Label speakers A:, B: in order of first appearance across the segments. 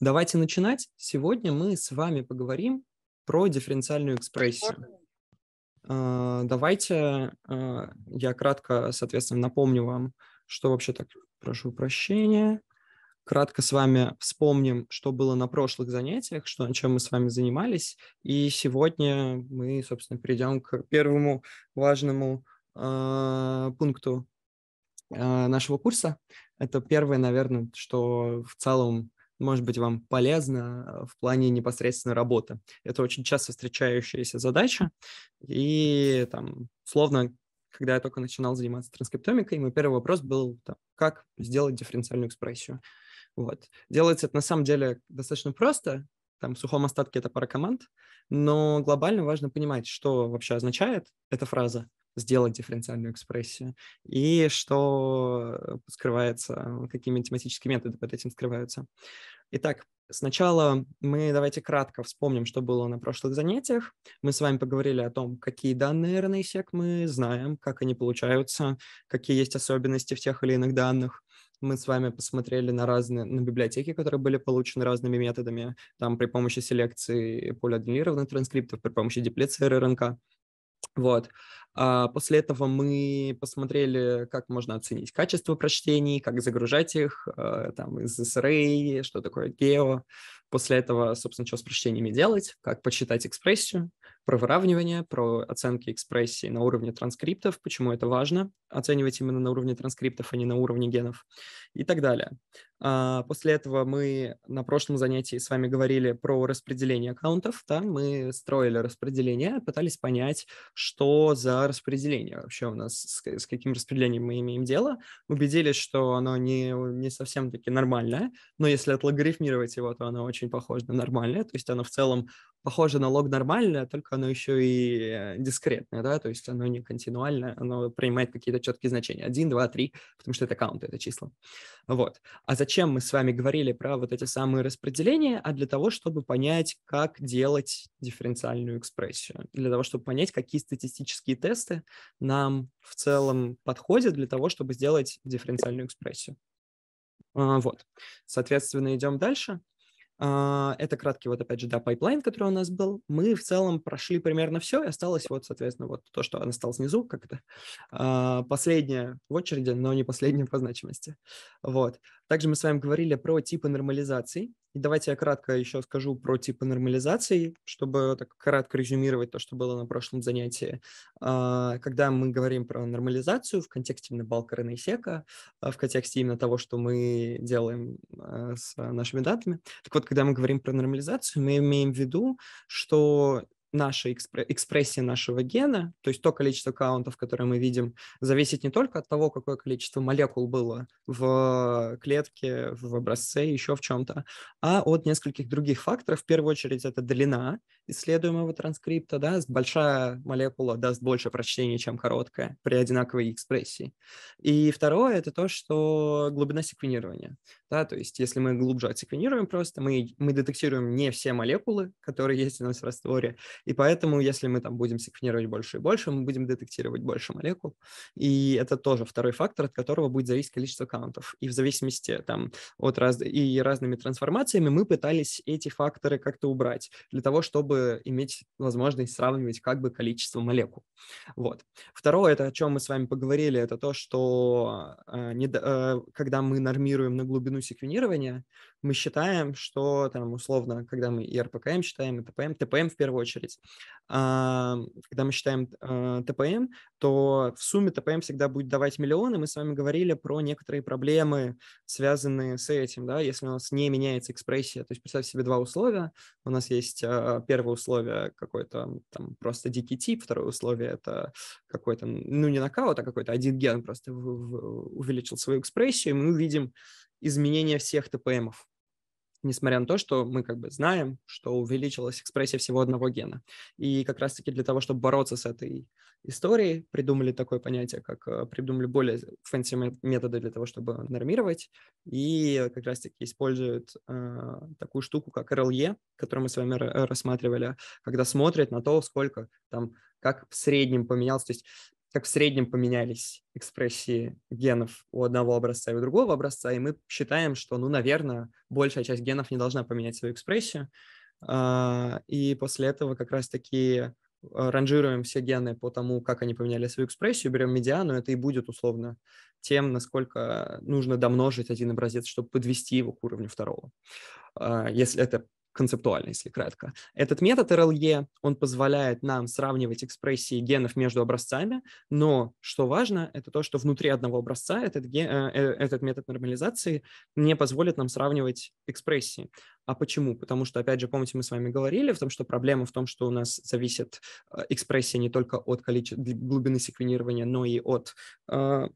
A: Давайте начинать. Сегодня мы с вами поговорим про дифференциальную экспрессию. А, давайте а, я кратко, соответственно, напомню вам, что вообще так, прошу прощения, кратко с вами вспомним, что было на прошлых занятиях, что, чем мы с вами занимались, и сегодня мы, собственно, перейдем к первому важному э, пункту э, нашего курса. Это первое, наверное, что в целом может быть вам полезно э, в плане непосредственно работы. Это очень часто встречающаяся задача, и там, словно, когда я только начинал заниматься транскриптомикой, мой первый вопрос был, там, как сделать дифференциальную экспрессию. Вот. Делается это на самом деле достаточно просто, там в сухом остатке это пара команд, но глобально важно понимать, что вообще означает эта фраза, сделать дифференциальную экспрессию, и что скрывается, какие математические методы под этим скрываются. Итак, сначала мы давайте кратко вспомним, что было на прошлых занятиях. Мы с вами поговорили о том, какие данные RNA-сек мы знаем, как они получаются, какие есть особенности в тех или иных данных. Мы с вами посмотрели на разные на библиотеки, которые были получены разными методами, там при помощи селекции полиадренированных транскриптов, при помощи деплиции РНК. Вот. А после этого мы посмотрели, как можно оценить качество прочтений, как загружать их э, там, из SRA, что такое гео. После этого, собственно, что с прочтениями делать, как посчитать экспрессию, про выравнивание, про оценки экспрессии на уровне транскриптов, почему это важно, оценивать именно на уровне транскриптов, а не на уровне генов и так далее. А, после этого мы на прошлом занятии с вами говорили про распределение аккаунтов. Да? Мы строили распределение, пытались понять, что за распределение вообще у нас, с, с каким распределением мы имеем дело. Убедились, что оно не, не совсем-таки нормальное, но если отлогарифмировать его, то оно очень похоже на нормальное, то есть оно в целом похоже на лог нормальное, а только оно еще и э, дискретное, да, то есть оно не континуальное, оно принимает какие-то четкие значения. один, два, три, потому что это каунты, это числа. Вот. А зачем мы с вами говорили про вот эти самые распределения? А для того, чтобы понять, как делать дифференциальную экспрессию, для того, чтобы понять, какие статистические тесты нам в целом подходят для того, чтобы сделать дифференциальную экспрессию. А, вот. Соответственно, идем дальше. А, это краткий вот опять же, да, пайплайн, который у нас был. Мы в целом прошли примерно все, и осталось вот, соответственно, вот то, что осталось внизу, как это а, последнее в очереди, но не последнее по значимости. Вот. Также мы с вами говорили про типы нормализаций давайте я кратко еще скажу про типы нормализации, чтобы так кратко резюмировать то, что было на прошлом занятии. А, когда мы говорим про нормализацию в контексте именно Балкарена и Сека, а, в контексте именно того, что мы делаем а, с нашими датами, так вот, когда мы говорим про нормализацию, мы имеем в виду, что наша экспрессия нашего гена, то есть то количество каунтов, которые мы видим, зависит не только от того, какое количество молекул было в клетке, в образце, еще в чем-то, а от нескольких других факторов. В первую очередь это длина, исследуемого транскрипта, да, большая молекула даст больше прочтения, чем короткая при одинаковой экспрессии. И второе — это то, что глубина секвенирования. Да, то есть если мы глубже отсеквенируем просто, мы, мы детектируем не все молекулы, которые есть у нас в растворе, и поэтому если мы там будем секвенировать больше и больше, мы будем детектировать больше молекул. И это тоже второй фактор, от которого будет зависеть количество каунтов. И в зависимости там, от раз... и разными трансформациями мы пытались эти факторы как-то убрать для того, чтобы иметь возможность сравнивать как бы количество молекул. Вот. Второе, это о чем мы с вами поговорили, это то, что э, э, когда мы нормируем на глубину секвенирования, мы считаем, что там условно, когда мы и РПКМ эм считаем, и ТПМ, эм, ТПМ эм в первую очередь, когда мы считаем э, ТПМ, то в сумме ТПМ всегда будет давать миллионы. Мы с вами говорили про некоторые проблемы, связанные с этим, да, если у нас не меняется экспрессия. То есть представьте себе два условия. У нас есть э, первое условие какой-то там просто дикий тип, второе условие это какой-то, ну не нокаут, а какой-то один ген просто увеличил свою экспрессию, и мы увидим изменение всех ТПМов, несмотря на то, что мы как бы знаем, что увеличилась экспрессия всего одного гена. И как раз-таки для того, чтобы бороться с этой историей, придумали такое понятие, как э, придумали более фэнси методы для того, чтобы нормировать, и как раз-таки используют э, такую штуку, как RLE, которую мы с вами рассматривали, когда смотрят на то, сколько там, как в среднем поменялось, то есть как в среднем поменялись экспрессии генов у одного образца и у другого образца, и мы считаем, что, ну, наверное, большая часть генов не должна поменять свою экспрессию, а, и после этого как раз-таки а, ранжируем все гены по тому, как они поменяли свою экспрессию, берем медиану, это и будет условно тем, насколько нужно домножить один образец, чтобы подвести его к уровню второго. А, если это концептуально, если кратко. Этот метод RLE, он позволяет нам сравнивать экспрессии генов между образцами, но, что важно, это то, что внутри одного образца этот, ген, э, э, этот метод нормализации не позволит нам сравнивать экспрессии. А почему? Потому что, опять же, помните, мы с вами говорили в том, что проблема в том, что у нас зависит э, экспрессия не только от количества, глубины секвенирования, но и от э,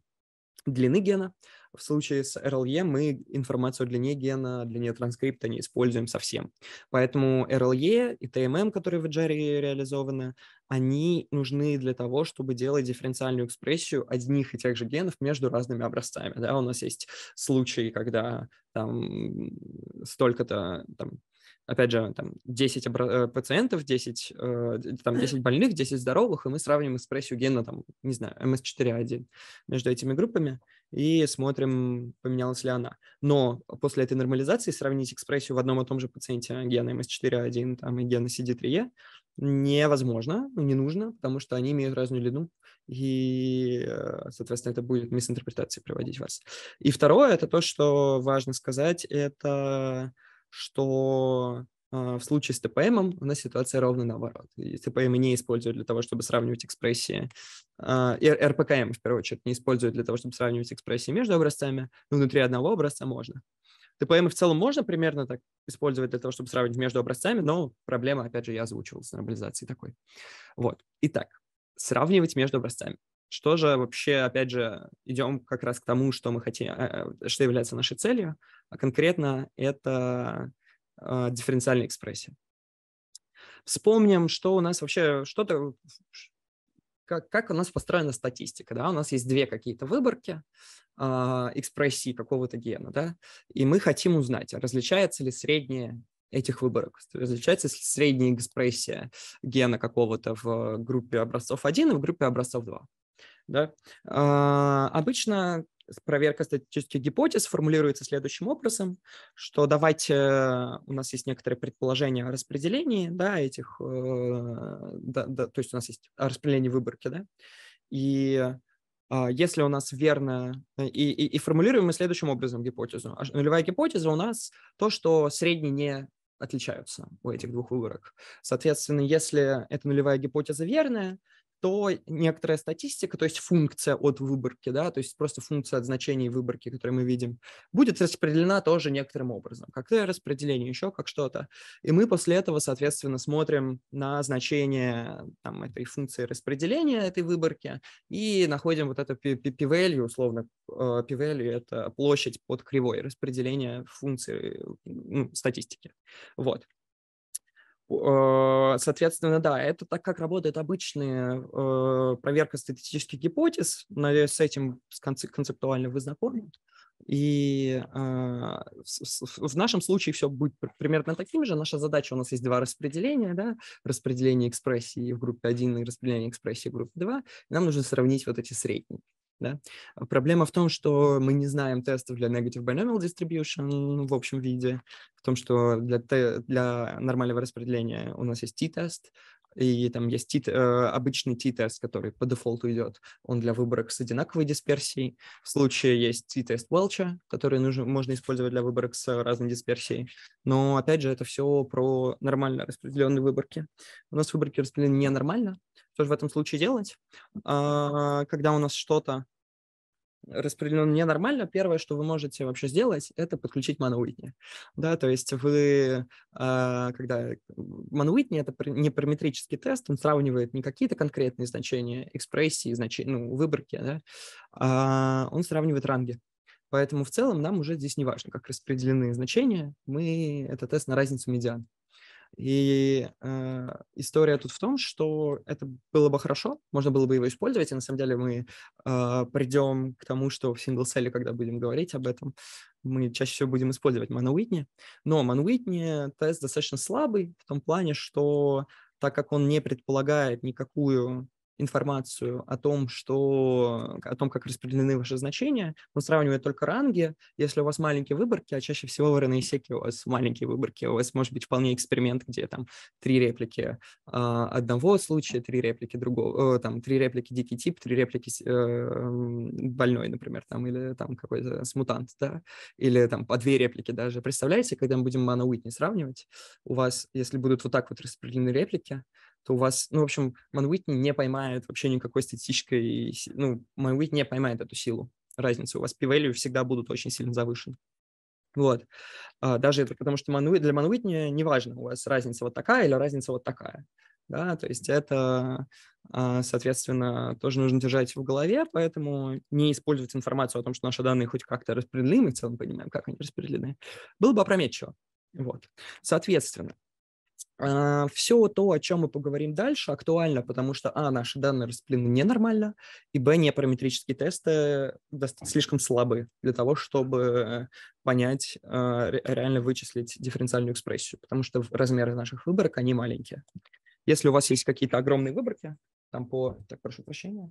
A: длины гена. В случае с RLE мы информацию для длине гена, для длине транскрипта не используем совсем. Поэтому RLE и TMM, которые в Jira реализованы, они нужны для того, чтобы делать дифференциальную экспрессию одних и тех же генов между разными образцами. Да, у нас есть случаи, когда там столько-то там, опять же, там 10 обра- э, пациентов, 10, э, там, 10 больных, 10 здоровых, и мы сравним экспрессию гена, там, не знаю, ms 4 a 1 между этими группами, и смотрим, поменялась ли она. Но после этой нормализации сравнить экспрессию в одном и том же пациенте а, гена МС4А1 там, и гена CD3E невозможно, ну, не нужно, потому что они имеют разную длину, и, э, соответственно, это будет мисинтерпретации приводить вас. И второе, это то, что важно сказать, это что а, в случае с TPM у нас ситуация ровно наоборот. И не используют для того, чтобы сравнивать экспрессии. А, и в первую очередь, не используют для того, чтобы сравнивать экспрессии между образцами, но внутри одного образца можно. ТПМ в целом можно примерно так использовать для того, чтобы сравнивать между образцами, но проблема, опять же, я озвучивал с нормализацией такой. Вот. Итак, сравнивать между образцами. Что же вообще, опять же, идем как раз к тому, что мы хотим, э, э, что является нашей целью, а конкретно это а, дифференциальной экспрессии. Вспомним, что у нас вообще, что-то, как, как у нас построена статистика. Да? У нас есть две какие-то выборки э, экспрессии какого-то гена, да? и мы хотим узнать, различается ли средняя этих выборок. Различается ли средняя экспрессия гена какого-то в группе образцов 1 и в группе образцов 2. Да? А, обычно проверка статистических гипотез формулируется следующим образом, что давайте, э, у нас есть некоторые предположения о распределении, да, этих, э, да, да, то есть у нас есть распределение выборки, да, и а, если у нас верно, э, и, и, и формулируем мы следующим образом гипотезу. Нулевая гипотеза у нас то, что средние не отличаются у этих двух выборок. Соответственно, если эта нулевая гипотеза верная, то некоторая статистика, то есть функция от выборки, да, то есть просто функция от значений выборки, которые мы видим, будет распределена тоже некоторым образом, как распределение, еще как что-то. И мы после этого, соответственно, смотрим на значение там, этой функции распределения этой выборки и находим вот это p-value, условно, э, p-value – это площадь под кривой распределения функции ну, статистики. Вот. Э, соответственно, да, это так, как работает обычная э, проверка статистических гипотез. Надеюсь, с этим концептуально вы знакомы. И э, в нашем случае все будет примерно таким же. Наша задача, у нас есть два распределения, да, распределение экспрессии в группе 1 и распределение экспрессии в группе 2. нам нужно сравнить вот эти средние. Да? А проблема в том, что мы не знаем тестов для negative binomial distribution ну, в общем виде, в том, что для, для нормального распределения у нас есть t-тест, и там есть t, э, обычный t-тест, который по дефолту идет, он для выборок с одинаковой дисперсией. В случае есть t-тест Welch, который нужно, можно использовать для выборок с разной дисперсией. Но, опять же, это все про нормально распределенные выборки. У нас выборки распределены ненормально. Что же в этом случае делать? А, когда у нас что-то распределен ненормально, первое, что вы можете вообще сделать, это подключить Мануитни. Да, то есть вы, а, когда Мануитни — это не параметрический тест, он сравнивает не какие-то конкретные значения, экспрессии, значи, ну, выборки, да, а он сравнивает ранги. Поэтому в целом нам уже здесь не важно, как распределены значения, мы это тест на разницу медиан. И э, история тут в том, что это было бы хорошо, можно было бы его использовать, и на самом деле мы э, придем к тому, что в сингл-селе, когда будем говорить об этом, мы чаще всего будем использовать Мануитни. Но Мануитни тест достаточно слабый в том плане, что так как он не предполагает никакую информацию о том, что, о том, как распределены ваши значения. Он сравнивает только ранги. Если у вас маленькие выборки, а чаще всего в RNA-секе у вас маленькие выборки, у вас может быть вполне эксперимент, где там три реплики а, одного случая, три реплики другого, э, там три реплики дикий тип, три реплики э, больной, например, там, или там какой-то с мутант, да, или там по две реплики даже. Представляете, когда мы будем Мана Уитни сравнивать, у вас, если будут вот так вот распределены реплики, то у вас, ну, в общем, Манвитни не поймает вообще никакой статистической, ну, Манвит не поймает эту силу, разницы. У вас p-value всегда будут очень сильно завышены. Вот. А, даже это потому, что для Манвитни не важно, у вас разница вот такая или разница вот такая. Да, то есть это, а, соответственно, тоже нужно держать в голове, поэтому не использовать информацию о том, что наши данные хоть как-то распределены, мы в целом понимаем, как они распределены, было бы опрометчиво. Вот. Соответственно, а, все то, о чем мы поговорим дальше, актуально, потому что, а, наши данные расплены ненормально, и, б, непараметрические тесты слишком слабы для того, чтобы понять, а, реально вычислить дифференциальную экспрессию, потому что размеры наших выборок, они маленькие. Если у вас есть какие-то огромные выборки, там по... Так, прошу прощения.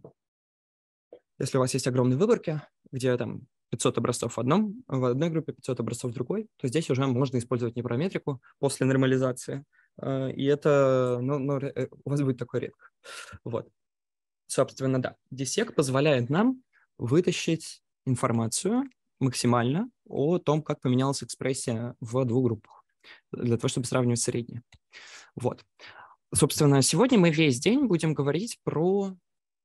A: Если у вас есть огромные выборки, где там 500 образцов в, одном, в одной группе, 500 образцов в другой, то здесь уже можно использовать непараметрику после нормализации – Э, и это, ну, ну, э, у вас будет такое редко. Вот. Собственно, да. Десек позволяет нам вытащить информацию максимально о том, как поменялась экспрессия в двух группах, для того, чтобы сравнивать средние. Вот. Собственно, сегодня мы весь день будем говорить про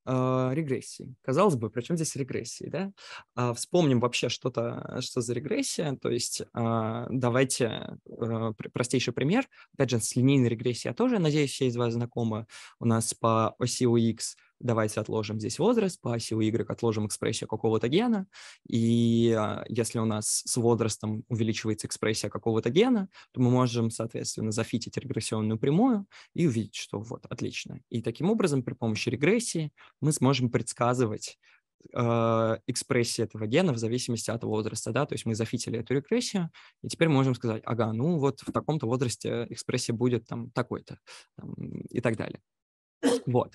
A: Э, регрессии. Казалось бы, чем здесь регрессии, да? А вспомним вообще что-то, э, что за регрессия, то есть э, давайте э, простейший пример, опять же, с линейной регрессией я тоже, надеюсь, все из вас знакомы, у нас по оси УХ давайте отложим здесь возраст, по оси у Y отложим экспрессию какого-то гена, и а, если у нас с возрастом увеличивается экспрессия какого-то гена, то мы можем, соответственно, зафитить регрессионную прямую и увидеть, что вот, отлично. И таким образом при помощи регрессии мы сможем предсказывать э, экспрессии этого гена в зависимости от возраста, да, то есть мы зафитили эту регрессию, и теперь мы можем сказать, ага, ну вот в таком-то возрасте экспрессия будет там такой-то и так далее. Вот.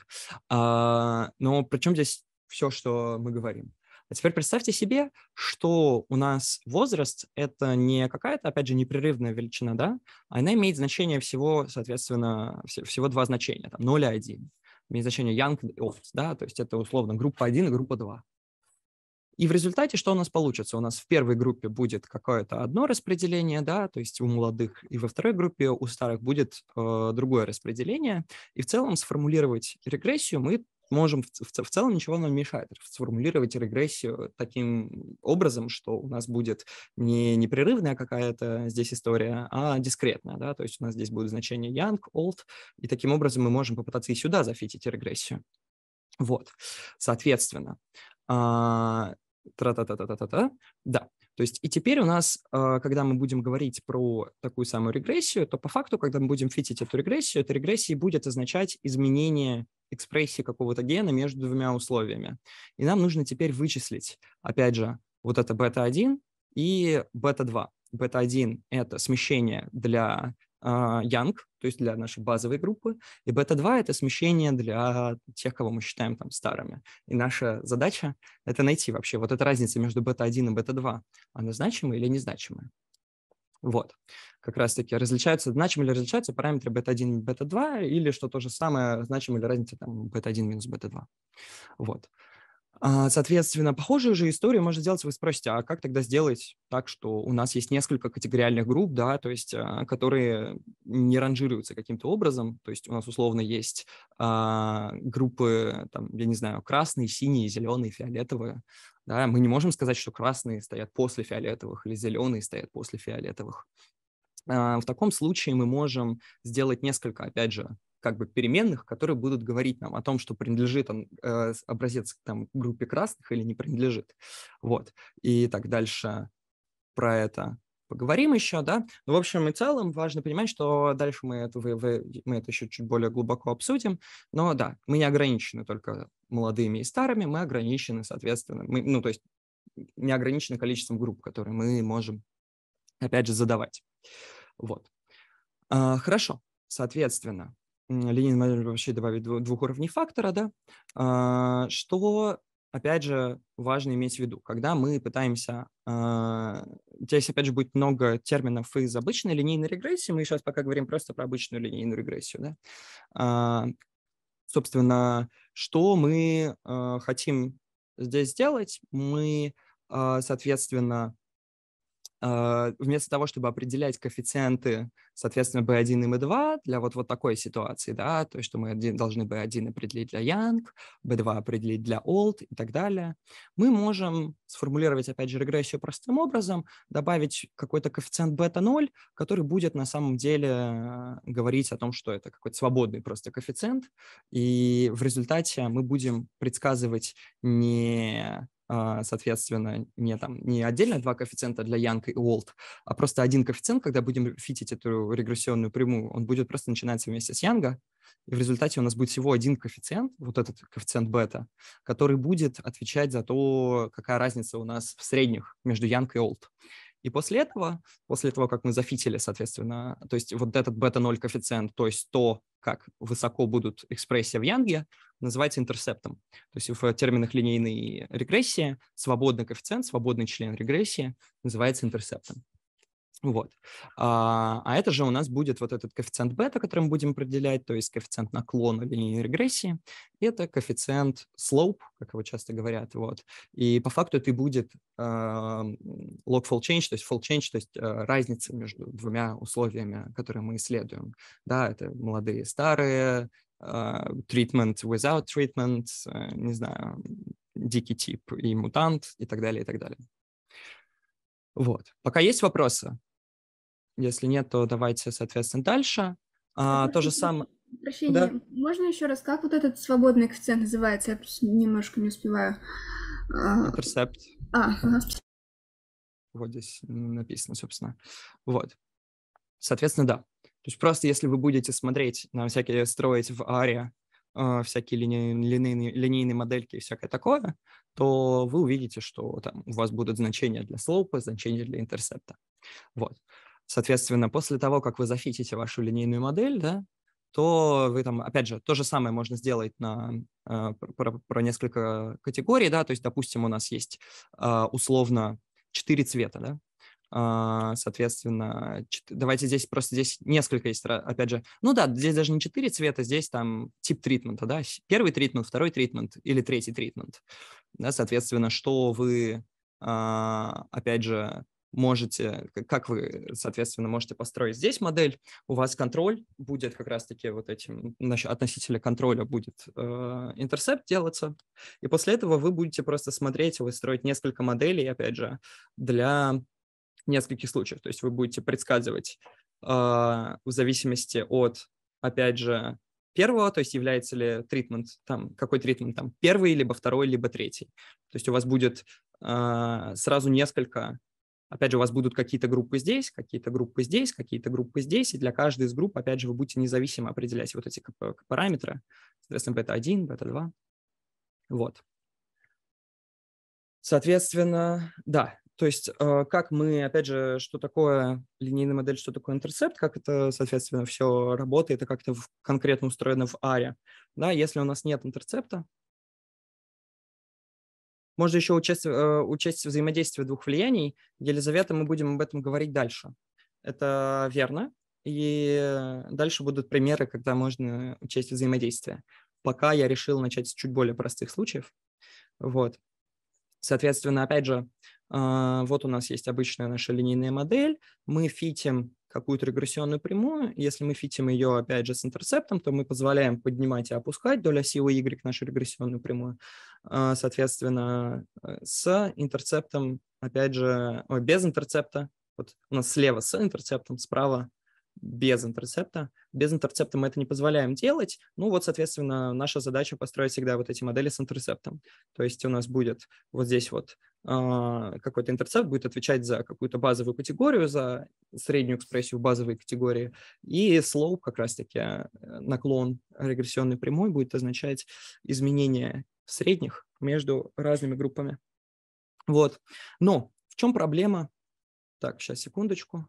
A: А, но причем здесь все, что мы говорим? А теперь представьте себе, что у нас возраст — это не какая-то, опять же, непрерывная величина, да? А она имеет значение всего, соответственно, всего два значения, там, 0 и 1. Имеет значение young и old, да? То есть это, условно, группа 1 и группа 2. И в результате что у нас получится? У нас в первой группе будет какое-то одно распределение, да, то есть у молодых, и во второй группе у старых будет э, другое распределение. И в целом сформулировать регрессию мы можем, в, в, целом ничего нам мешает сформулировать регрессию таким образом, что у нас будет не непрерывная какая-то здесь история, а дискретная, да, то есть у нас здесь будут значения young, old, и таким образом мы можем попытаться и сюда зафитить регрессию. Вот, соответственно, а, тра-та-та-та-та-та. Да. То есть и теперь у нас, а, когда мы будем говорить про такую самую регрессию, то по факту, когда мы будем фитить эту регрессию, эта регрессия будет означать изменение экспрессии какого-то гена между двумя условиями. И нам нужно теперь вычислить, опять же, вот это бета-1 и бета-2. Бета-1 – это смещение для Янг, а, то есть для нашей базовой группы, и бета-2 — это смещение для тех, кого мы считаем там старыми. И наша задача — это найти вообще вот эта разница между бета-1 и бета-2. Она значимая или незначимая? Вот. Как раз-таки различаются, значимы ли различаются параметры бета-1 и бета-2, или что то же самое, значимая ли разница там бета-1 минус бета-2. Вот. А, соответственно, похожую же историю можно сделать, вы спросите, а как тогда сделать так, что у нас есть несколько категориальных групп, да, то есть, а, которые не ранжируются каким-то образом, то есть у нас условно есть а, группы, там, я не знаю, красные, синие, зеленые, фиолетовые, да, мы не можем сказать, что красные стоят после фиолетовых или зеленые стоят после фиолетовых. А, в таком случае мы можем сделать несколько, опять же, как бы переменных, которые будут говорить нам о том, что принадлежит он, э, образец там, группе красных или не принадлежит. Вот. И так дальше про это поговорим еще, да. Но, ну, в общем и целом, важно понимать, что дальше мы это, вы, вы, мы это еще чуть более глубоко обсудим. Но да, мы не ограничены только молодыми и старыми, мы ограничены, соответственно, мы, ну, то есть не ограничены количеством групп, которые мы можем, опять же, задавать. Вот. А, хорошо. Соответственно, линейный модель вообще добавить двух уровней фактора, да, а, что, опять же, важно иметь в виду, когда мы пытаемся, а, здесь, опять же, будет много терминов из обычной линейной регрессии, мы сейчас пока говорим просто про обычную линейную регрессию, да, а, собственно, что мы хотим здесь сделать, мы, соответственно, а, вместо того, чтобы определять коэффициенты, соответственно, B1 и B2 для вот, вот такой ситуации, да, то есть что мы должны B1 определить для Young, B2 определить для Old и так далее, мы можем сформулировать, опять же, регрессию простым образом, добавить какой-то коэффициент бета 0, который будет на самом деле говорить о том, что это какой-то свободный просто коэффициент, и в результате мы будем предсказывать не а, соответственно, не, там, не отдельно два коэффициента для Янка и Уолт, а просто один коэффициент, когда будем фитить эту регрессионную прямую, он будет просто начинаться вместе с Янга, и в результате у нас будет всего один коэффициент, вот этот коэффициент бета, который будет отвечать за то, какая разница у нас в средних между Янг и Олд. И после этого, после того, как мы зафитили, соответственно, то есть вот этот бета-0 коэффициент, то есть то, как высоко будут экспрессии в Янге, называется интерсептом. То есть в терминах линейной регрессии свободный коэффициент, свободный член регрессии называется интерсептом. Вот. А, а это же у нас будет вот этот коэффициент бета, который мы будем определять, то есть коэффициент наклона линии регрессии. Это коэффициент slope, как его часто говорят. Вот. И по факту это и будет э, log fall change, то есть fall change, то есть э, разница между двумя условиями, которые мы исследуем. Да, это молодые, старые, э, treatment without treatment, э, не знаю, дикий тип и мутант и так далее, и так далее. Вот. Пока есть вопросы? Если нет, то давайте, соответственно, дальше. А, а то же самое... Прощение, да? можно еще раз, как вот этот свободный коэффициент называется? Я немножко не успеваю. А, Интерсепт. А, ага. Вот здесь написано, собственно. Вот. Соответственно, да. То есть просто если вы будете смотреть на всякие, строить в аре а, всякие линейные, линейные, линейные модельки и всякое такое, то вы увидите, что там у вас будут значения для слоупа, значения для интерсепта. Вот. Соответственно, после того, как вы зафитите вашу линейную модель, да, то вы там, опять же, то же самое можно сделать на, э, про, про несколько категорий, да, то есть, допустим, у нас есть э, условно 4 цвета, да, а, соответственно, давайте здесь просто здесь несколько есть, опять же, ну да, здесь даже не четыре цвета, здесь там тип тритмента, да, первый тритмент, второй тритмент или третий тритмент, да, соответственно, что вы, а, опять же, можете, как вы, соответственно, можете построить здесь модель, у вас контроль будет как раз-таки вот этим, относительно контроля будет э, интерсепт делаться, и после этого вы будете просто смотреть, вы строить несколько моделей, опять же, для нескольких случаев, то есть вы будете предсказывать э, в зависимости от, опять же, первого, то есть является ли тритмент, там, какой тритмент там, первый, либо второй, либо третий. То есть у вас будет э, сразу несколько Опять же, у вас будут какие-то группы здесь, какие-то группы здесь, какие-то группы здесь, и для каждой из групп, опять же, вы будете независимо определять вот эти параметры. Соответственно, бета-1, бета-2. Вот. Соответственно, да, то есть э, как мы, опять же, что такое линейная модель, что такое интерцепт, как это, соответственно, все работает и как это конкретно устроено в аре. Да, если у нас нет интерцепта, можно еще учесть, э, учесть взаимодействие двух влияний. Елизавета, мы будем об этом говорить дальше. Это верно. И дальше будут примеры, когда можно учесть взаимодействие. Пока я решил начать с чуть более простых случаев. Вот. Соответственно, опять же, э, вот у нас есть обычная наша линейная модель. Мы фитим какую-то регрессионную прямую. Если мы фитим ее, опять же, с интерцептом, то мы позволяем поднимать и опускать доля силы y нашу регрессионную прямую. А, соответственно, э, с интерцептом, опять же, ой, без интерцепта, вот у нас слева с интерцептом, справа без интерцепта. Без интерцепта мы это не позволяем делать. Ну вот, соответственно, наша задача построить всегда вот эти модели с интерцептом. То есть у нас будет вот здесь вот э, какой-то интерцепт будет отвечать за какую-то базовую категорию, за среднюю экспрессию в базовой категории. И slope, как раз-таки а, наклон регрессионной прямой, будет означать изменение средних между разными группами. Вот. Но в чем проблема? Так, сейчас, секундочку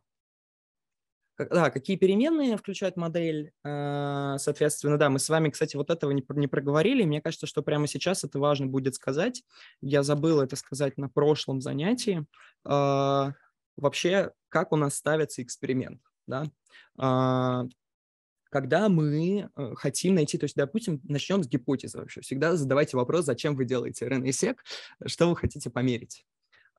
A: да, какие переменные включает модель, э, соответственно, да, мы с вами, кстати, вот этого не, не проговорили, мне кажется, что прямо сейчас это важно будет сказать, я забыл это сказать на прошлом занятии, э, вообще, как у нас ставится эксперимент, да, э, когда мы хотим найти, то есть, допустим, начнем с гипотезы вообще. Всегда задавайте вопрос, зачем вы делаете РНСЕК, что вы хотите померить.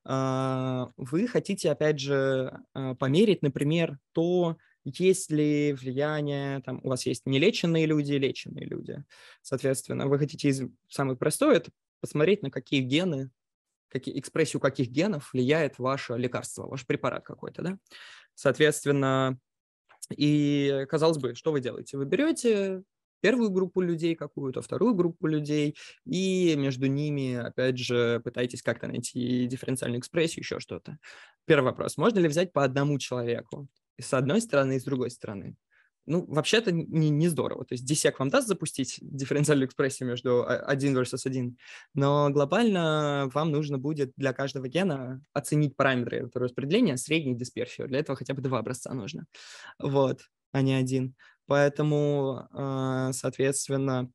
A: А, вы хотите, опять же, а, померить, например, то, есть ли влияние, там, у вас есть нелеченные люди и леченые люди. Соответственно, вы хотите, из... самой простой, это посмотреть, на какие гены, какие, экспрессию каких генов влияет ваше лекарство, ваш препарат какой-то, да. Соответственно, и, казалось бы, что вы делаете? Вы берете первую группу людей какую-то, вторую группу людей, и между ними, опять же, пытаетесь как-то найти дифференциальную экспрессию, еще что-то. Первый вопрос. Можно ли взять по одному человеку? С одной стороны и с другой стороны ну, вообще-то не, не здорово. То есть DSEC вам даст запустить дифференциальную экспрессию между 1 versus 1, но глобально вам нужно будет для каждого гена оценить параметры этого распределения, средний дисперсию. Для этого хотя бы два образца нужно, вот, а не один. Поэтому, а, соответственно,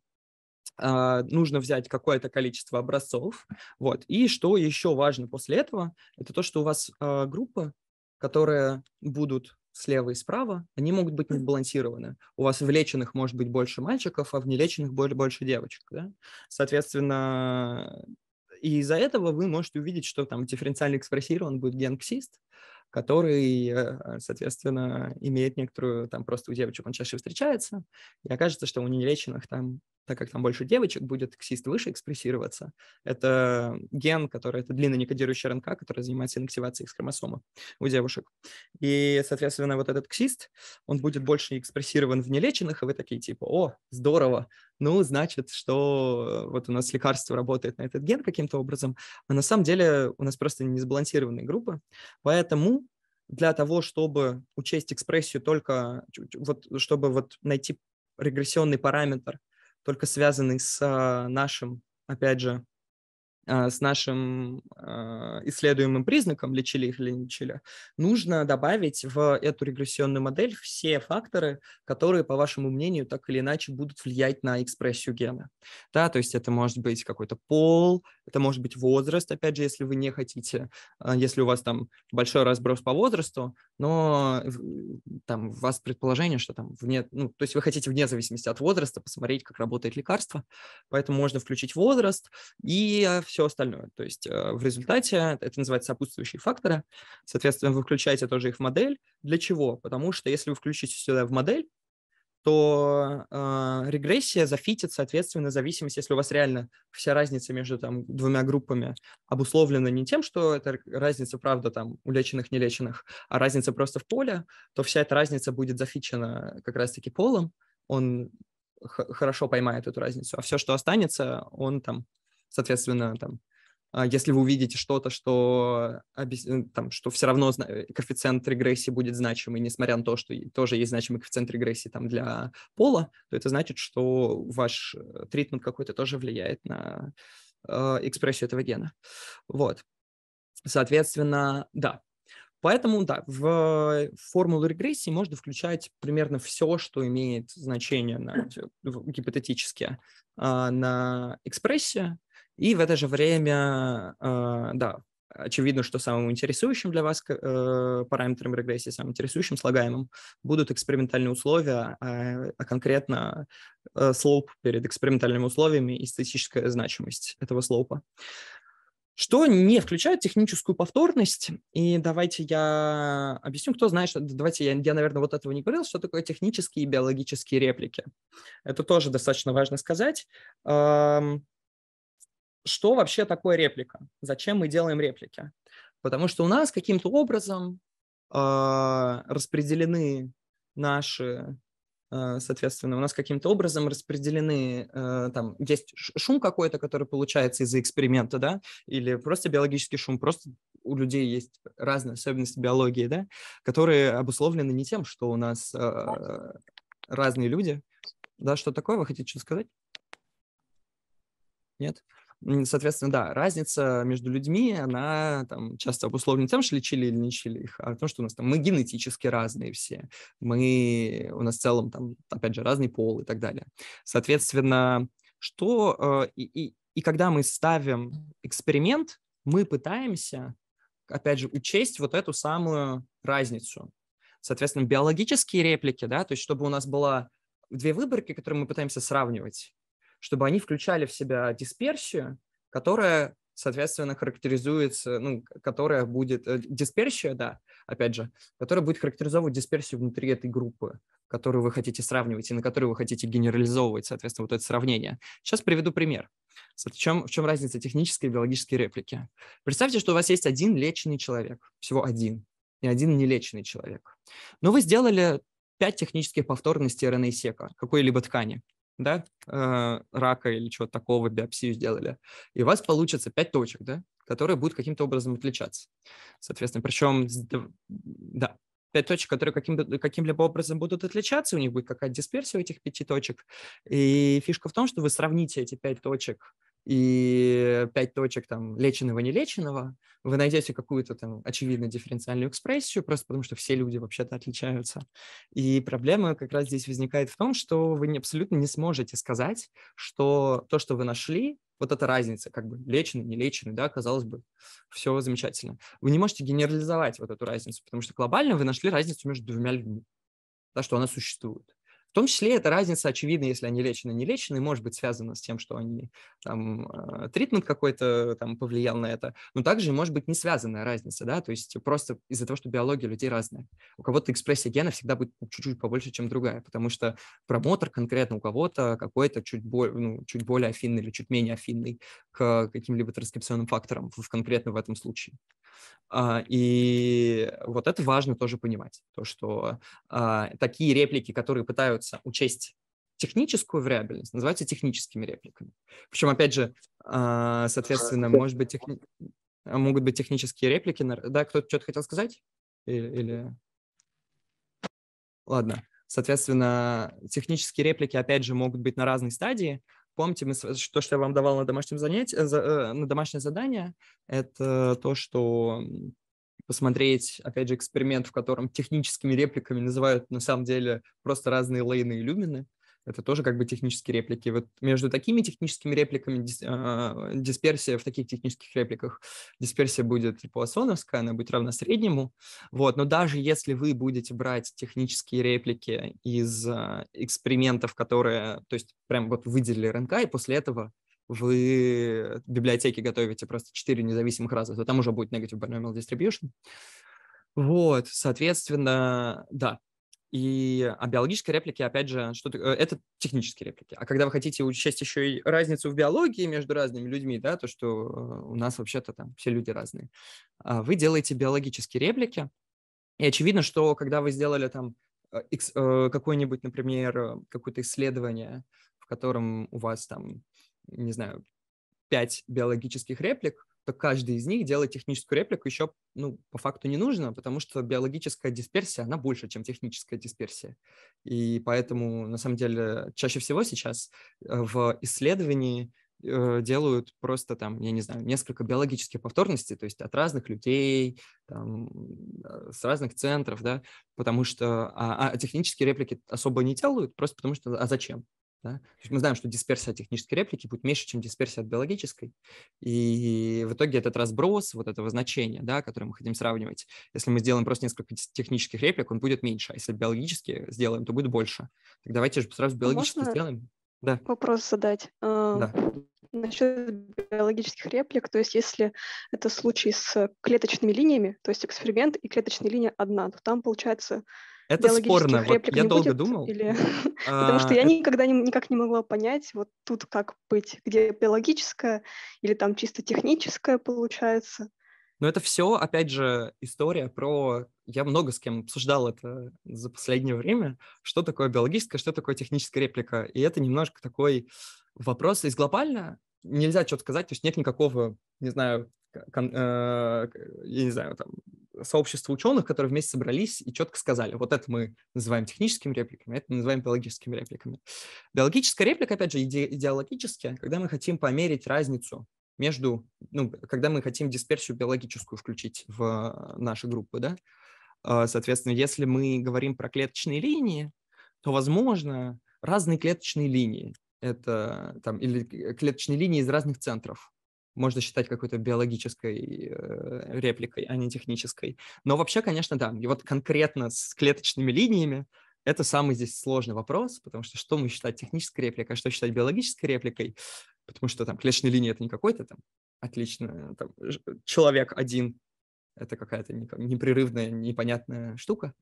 A: а, нужно взять какое-то количество образцов. Вот. И что еще важно после этого, это то, что у вас а, группа, которая будут слева и справа, они могут быть несбалансированы. У вас в леченных может быть больше мальчиков, а в нелеченных больше девочек. Да? Соответственно, и из-за этого вы можете увидеть, что там дифференциально экспрессирован будет генксист который, э, соответственно, имеет некоторую, там просто у девочек он чаще встречается, и окажется, что у нелеченных там, так как там больше девочек, будет ксист выше экспрессироваться. Это ген, который, это длинно некодирующая РНК, который занимается инактивацией X хромосомы у девушек. И, соответственно, вот этот ксист, он будет больше экспрессирован в нелеченных, и вы такие типа, о, здорово, ну, значит, что э, вот у нас лекарство работает на этот ген каким-то образом, а на самом деле у нас просто несбалансированная группа, поэтому для того, чтобы учесть экспрессию только, вот, чтобы вот найти регрессионный параметр, только связанный с а, нашим, опять же, а, с нашим а, исследуемым признаком, лечили их или не лечили, нужно добавить в эту регрессионную модель все факторы, которые, по вашему мнению, так или иначе будут влиять на экспрессию гена. Да, то есть это может быть какой-то пол, это может быть возраст, опять же, если вы не хотите, а, если у вас там большой разброс по возрасту, но там у вас предположение, что там вне, ну, то есть вы хотите вне зависимости от возраста посмотреть, как работает лекарство, поэтому можно включить возраст и все все остальное. То есть э, в результате это называется сопутствующие факторы. Соответственно, вы включаете тоже их в модель. Для чего? Потому что если вы включите сюда в модель, то э, регрессия зафитит, соответственно, зависимость, если у вас реально вся разница между там, двумя группами обусловлена не тем, что это разница, правда, там, у леченых, нелеченых, а разница просто в поле, то вся эта разница будет зафичена как раз-таки полом, он хорошо поймает эту разницу, а все, что останется, он там Соответственно, там, а, если вы увидите что-то, что, э, там, что все равно э, коэффициент регрессии будет значимый, несмотря на то, что тоже есть значимый коэффициент регрессии там, для пола, то это значит, что ваш э, тритмент какой-то тоже влияет на экспрессию этого гена. Вот. Соответственно, да. Поэтому, да, в формулу регрессии можно включать примерно все, что имеет значение на, хм. типа, гипотетически а, на экспрессию, и в это же время, э, да, очевидно, что самым интересующим для вас э, параметром регрессии, самым интересующим слагаемым будут экспериментальные условия, а, а конкретно э, слоп перед экспериментальными условиями и статическая значимость этого слопа, что не включает техническую повторность. И давайте я объясню, кто знает, что... Давайте я, я, наверное, вот этого не говорил, что такое технические и биологические реплики. Это тоже достаточно важно сказать. Эм, что вообще такое реплика? Зачем мы делаем реплики? Потому что у нас каким-то образом э, распределены наши, э, соответственно, у нас каким-то образом распределены, э, там, есть шум какой-то, который получается из-за эксперимента, да, или просто биологический шум, просто у людей есть разные особенности биологии, да, которые обусловлены не тем, что у нас э, разные люди. Да, что такое, вы хотите что сказать? Нет? Соответственно, да, разница между людьми, она там часто обусловлена тем, что лечили или не лечили их, а потому что у нас там мы генетически разные все, мы, у нас в целом там, опять же, разный пол и так далее. Соответственно, что э, и, и, и когда мы ставим эксперимент, мы пытаемся, опять же, учесть вот эту самую разницу. Соответственно, биологические реплики, да, то есть чтобы у нас была две выборки, которые мы пытаемся сравнивать чтобы они включали в себя дисперсию, которая, соответственно, характеризуется, ну, которая будет, э, дисперсия, да, опять же, которая будет характеризовывать дисперсию внутри этой группы, которую вы хотите сравнивать и на которую вы хотите генерализовывать, соответственно, вот это сравнение. Сейчас приведу пример. В чем, в чем разница технической и биологической реплики? Представьте, что у вас есть один леченный человек, всего один, и один нелеченный человек. Но вы сделали пять технических повторностей РНА-сека какой-либо ткани да, э, рака или чего-то такого, биопсию сделали, и у вас получится 5 точек, да, которые будут каким-то образом отличаться. Соответственно, причем, да, пять точек, которые каким-либо образом будут отличаться, у них будет какая-то дисперсия у этих пяти точек. И фишка в том, что вы сравните эти пять точек и пять точек там леченого нелеченного, вы найдете какую-то там очевидно дифференциальную экспрессию, просто потому что все люди вообще-то отличаются. И проблема как раз здесь возникает в том, что вы абсолютно не сможете сказать, что то, что вы нашли, вот эта разница, как бы леченый, не леченый, да, казалось бы, все замечательно. Вы не можете генерализовать вот эту разницу, потому что глобально вы нашли разницу между двумя людьми, да, что она существует. В том числе эта разница очевидна, если они лечены, не лечены, может быть связана с тем, что они там а, тритмент какой-то там повлиял на это, но также может быть не связанная разница, да, то есть просто из-за того, что биология людей разная. У кого-то экспрессия гена всегда будет чуть-чуть побольше, чем другая, потому что промотор конкретно у кого-то какой-то чуть, более, ну, чуть более афинный или чуть менее афинный к каким-либо транскрипционным факторам в, конкретно в этом случае. А, и вот это важно тоже понимать, то, что а, такие реплики, которые пытаются стараются учесть техническую вариабельность, называются техническими репликами. Причем, опять же, а, соответственно, может быть, техни... А, могут быть технические реплики. Да, кто-то что-то хотел сказать? Или... или... Ладно. Соответственно, технические реплики, опять же, могут быть на разной стадии. Помните, мы, то, что я вам давал на домашнем занятии, э, э, на домашнее задание, это то, что посмотреть, опять же, эксперимент, в котором техническими репликами называют на самом деле просто разные лейны и люмины. Это тоже как бы технические реплики. Вот между такими техническими репликами дис, э, дисперсия в таких технических репликах дисперсия будет пуассоновская, она будет равна среднему. Вот. Но даже если вы будете брать технические реплики из э, экспериментов, которые, то есть прям вот выделили РНК, и после этого вы в библиотеке готовите просто 4 независимых раза, то там уже будет negative binomial distribution. Вот, соответственно, да. И, а биологические реплики, опять же, что э, это технические реплики. А когда вы хотите учесть еще и разницу в биологии между разными людьми, да, то, что э, у нас вообще-то там все люди разные, а вы делаете биологические реплики. И очевидно, что когда вы сделали там э, какое-нибудь, например, какое-то исследование, в котором у вас там не знаю, пять биологических реплик, то каждый из них делает техническую реплику еще, ну, по факту не нужно, потому что биологическая дисперсия, она больше, чем техническая дисперсия. И поэтому, на самом деле, чаще всего сейчас э, в исследовании э, делают просто там, я не знаю, несколько биологических повторностей, то есть от разных людей, там, э, с разных центров, да, потому что а, а технические реплики особо не делают, просто потому что, а зачем? Да? То есть мы знаем, что дисперсия от технической реплики будет меньше, чем дисперсия от биологической. И в итоге этот разброс вот этого значения, да, которое мы хотим сравнивать, если мы сделаем просто несколько технических реплик, он будет меньше. А если биологически сделаем, то будет больше. Так давайте же сразу а биологически Можно сделаем. Да. Вопрос задать. А, да. Насчет биологических реплик, то есть если это случай с клеточными линиями, то есть эксперимент и клеточная линия одна, то там получается это спорно. Вот я долго будет, думал. Или... А, Потому что я а, это... никогда не, никак не могла понять, вот тут как быть, где биологическое или там чисто техническое получается. Но это все, опять же, история про... Я много с кем обсуждал это за последнее время, что такое биологическая, что такое техническая реплика. И это немножко такой вопрос из глобально нельзя что-то сказать, то есть нет никакого, не знаю, кон, э, я не знаю, там, сообщество ученых, которые вместе собрались и четко сказали, вот это мы называем техническими репликами, а это мы называем биологическими репликами. Биологическая реплика, опять же, иде, идеологически, когда мы хотим померить разницу между, ну, когда мы хотим дисперсию биологическую включить в наши группы, да, э, соответственно, если мы говорим про клеточные линии, то, возможно, разные клеточные линии, это там, или клеточные линии из разных центров, можно считать какой-то биологической э, репликой, а не технической. Но вообще, конечно, да. И вот конкретно с клеточными линиями это самый здесь сложный вопрос, потому что что мы считать технической репликой, а что считать биологической репликой, потому что там клеточные линии — это не какой-то там отлично там, человек один, это какая-то непрерывная, непонятная штука,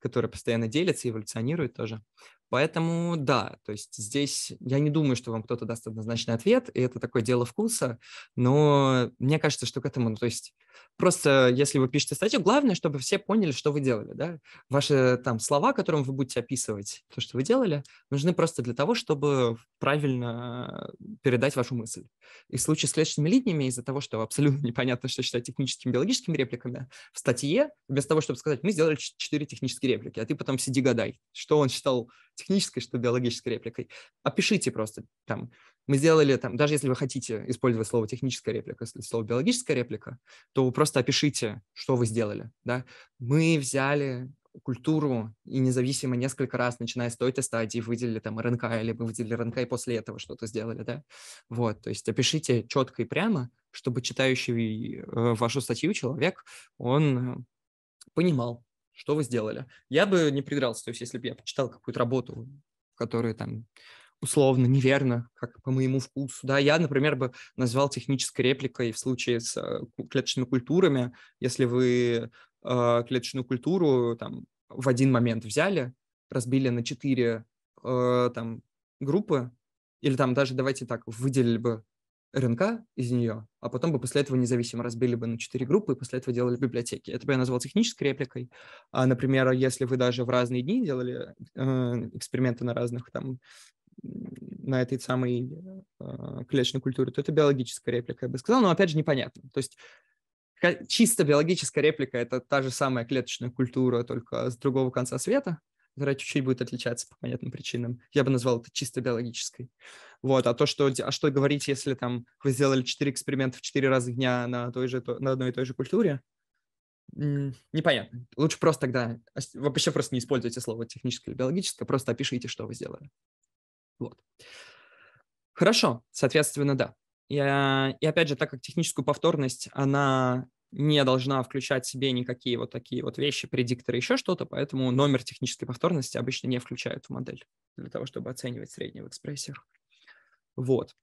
A: которая постоянно делится, эволюционирует тоже. Поэтому да, то есть здесь я не думаю, что вам кто-то даст однозначный ответ, и это такое дело вкуса, но мне кажется, что к этому, ну, то есть просто если вы пишете статью, главное, чтобы все поняли, что вы делали, да, ваши там слова, которым вы будете описывать то, что вы делали, нужны просто для того, чтобы правильно передать вашу мысль. И в случае с клеточными линиями из-за того, что абсолютно непонятно, что считать техническими биологическими репликами, в статье вместо того, чтобы сказать, мы сделали четыре технические реплики, а ты потом сиди гадай, что он считал технической, что биологической репликой. Опишите просто там. Мы сделали там, даже если вы хотите использовать слово техническая реплика, если слово биологическая реплика, то вы просто опишите, что вы сделали. Да? Мы взяли культуру и независимо несколько раз, начиная с той-то стадии, выделили там РНК, или мы выделили РНК и после этого что-то сделали, да? Вот, то есть опишите четко и прямо, чтобы читающий э, вашу статью человек, он э, понимал, что вы сделали. Я бы не придрался, то есть если бы я почитал какую-то работу, которая там условно неверно, как по моему вкусу. Да, я, например, бы назвал технической репликой в случае с э, клеточными культурами, если вы э, клеточную культуру там в один момент взяли, разбили на четыре э, там группы, или там даже давайте так выделили бы РНК из нее, а потом бы после этого независимо разбили бы на четыре группы и после этого делали библиотеки. Это бы я назвал технической репликой. А, например, если вы даже в разные дни делали э, эксперименты на разных там на этой самой э, клеточной культуре, то это биологическая реплика, я бы сказал, но опять же непонятно. То есть чисто биологическая реплика – это та же самая клеточная культура, только с другого конца света – которая чуть-чуть будет отличаться по понятным причинам. Я бы назвал это чисто биологической. Вот, а то, что, а что говорить, если там вы сделали 4 эксперимента в 4 раза дня на, той же, на одной и той же культуре, непонятно. Лучше просто тогда, вообще просто не используйте слово техническое или биологическое, просто опишите, что вы сделали. Вот. Хорошо, соответственно, да. И, и опять же, так как техническую повторность, она не должна включать в себе никакие вот такие вот вещи, предикторы, еще что-то, поэтому номер технической повторности обычно не включают в модель для того, чтобы оценивать средний в экспрессиях. Вот.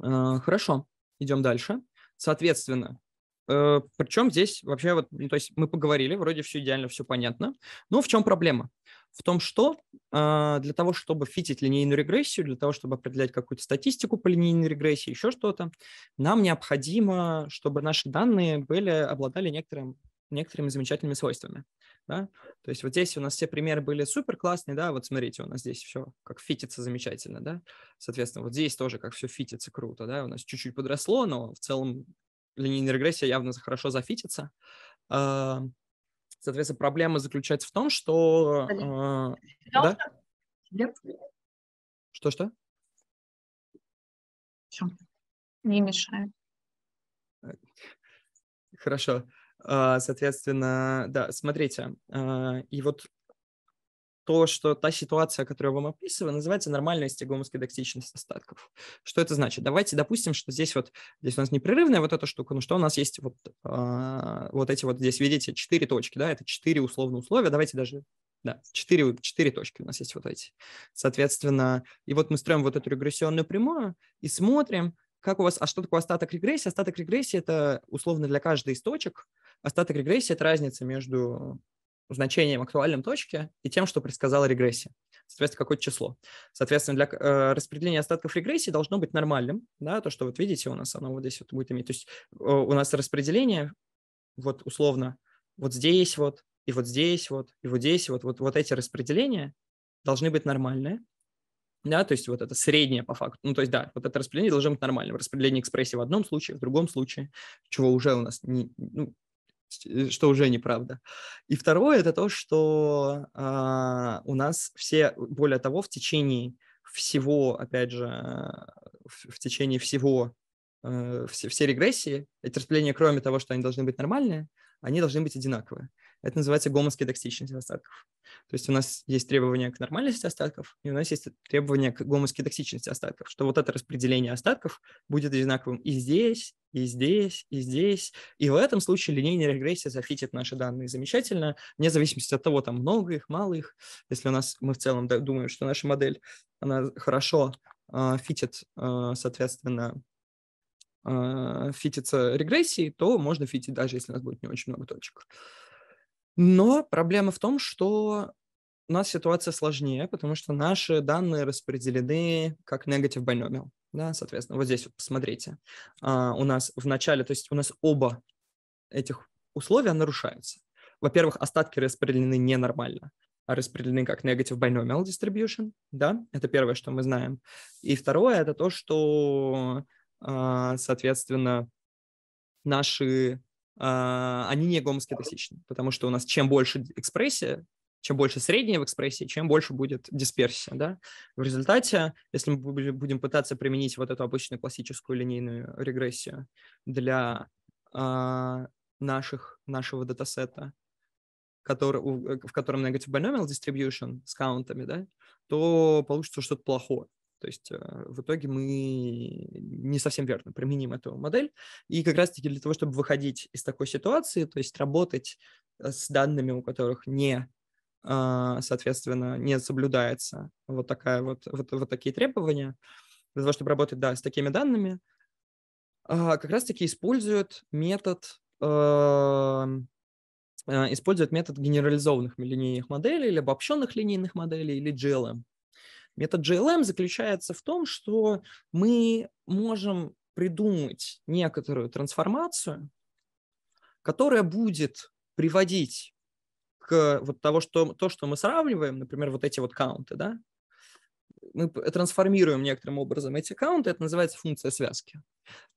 A: А, хорошо, идем дальше. Соответственно, э, причем здесь вообще вот, ну, то есть мы поговорили, вроде все идеально, все понятно. Но в чем проблема? в том, что э, для того, чтобы фитить линейную регрессию, для того, чтобы определять какую-то статистику по линейной регрессии, еще что-то, нам необходимо, чтобы наши данные были, обладали некоторым, некоторыми замечательными свойствами. Да? То есть вот здесь у нас все примеры были супер классные, да, вот смотрите, у нас здесь все как фитится замечательно, да, соответственно, вот здесь тоже как все фитится круто, да, у нас чуть-чуть подросло, но в целом линейная регрессия явно хорошо зафитится. А, Соответственно, проблема заключается в том, что... Э, да? Что-что? Не мешает. Э, хорошо. А, соответственно, да, смотрите, а, и вот то, что та ситуация, которую я вам описываю, называется нормальная стегомовская токсичность остатков. Что это значит? Давайте допустим, что здесь вот, здесь у нас непрерывная вот эта штука, но что у нас есть вот, а, вот эти вот здесь, видите, четыре точки, да, это четыре условно условия, давайте даже да, четыре, четыре точки у нас есть вот эти. Соответственно, и вот мы строим вот эту регрессионную прямую и смотрим, как у вас, а что такое остаток регрессии? Остаток регрессии – это условно для каждой из точек. Остаток регрессии – это разница между значением актуальным точки и тем, что предсказала регрессия. Соответственно, какое-то число. Соответственно, для э, распределения остатков регрессии должно быть нормальным, да, то, что вот видите у нас, оно вот здесь вот будет иметь. То есть э, у нас распределение, вот условно, вот здесь вот, и вот здесь вот, и вот здесь вот, вот, вот эти распределения должны быть нормальные, да, то есть вот это среднее по факту, ну, то есть, да, вот это распределение должно быть нормальным, распределение экспрессии в одном случае, в другом случае, чего уже у нас не, ну, Э, что уже неправда. И второе это то, что а, у нас все, более того, в течение всего, опять же, в, в течение всего э, все, все регрессии, эти распределения, кроме того, что они должны быть нормальные, они должны быть одинаковые. Это называется гомонская токсичность остатков. То есть у нас есть требования к нормальности остатков, и у нас есть требования к гомонской токсичности остатков, что вот это распределение остатков будет одинаковым и здесь, и здесь, и здесь. И в этом случае линейная регрессия зафитит наши данные замечательно, вне зависимости от того, там много их, мало их. Если у нас мы в целом думаем, что наша модель, она хорошо э, фитит, э, соответственно, а, фитится регрессии, то можно фитить даже, если у нас будет не очень много точек. Но проблема в том, что у нас ситуация сложнее, потому что наши данные распределены как негатив binomial. Да, соответственно, вот здесь вот посмотрите. А, у нас в начале, то есть у нас оба этих условия нарушаются. Во-первых, остатки распределены ненормально, а распределены как negative binomial distribution, да, это первое, что мы знаем. И второе, это то, что, а, соответственно, наши а, они не гомоскетосичны, потому что у нас чем больше экспрессия, чем больше средняя в экспрессии, чем больше будет дисперсия. Да? В результате, если мы будем пытаться применить вот эту обычную классическую линейную регрессию для э, наших, нашего датасета, который, э, в котором negative binomial distribution с каунтами, да, то получится что-то плохое. То есть а, в итоге мы не совсем верно применим эту модель. И как раз-таки для того, чтобы выходить из такой ситуации, то есть работать э, с данными, у которых не а, соответственно, не соблюдается вот, такая вот, вот, вот такие требования, для того, чтобы работать, да, с такими данными, а, как раз-таки используют метод эм, э, используют метод генерализованных линейных моделей или обобщенных линейных моделей или GLM. Метод GLM эм заключается в том, что мы можем придумать некоторую трансформацию, которая будет приводить к вот того, что то, что мы сравниваем, например, вот эти вот каунты, да, мы трансформируем некоторым образом эти каунты, это называется функция связки.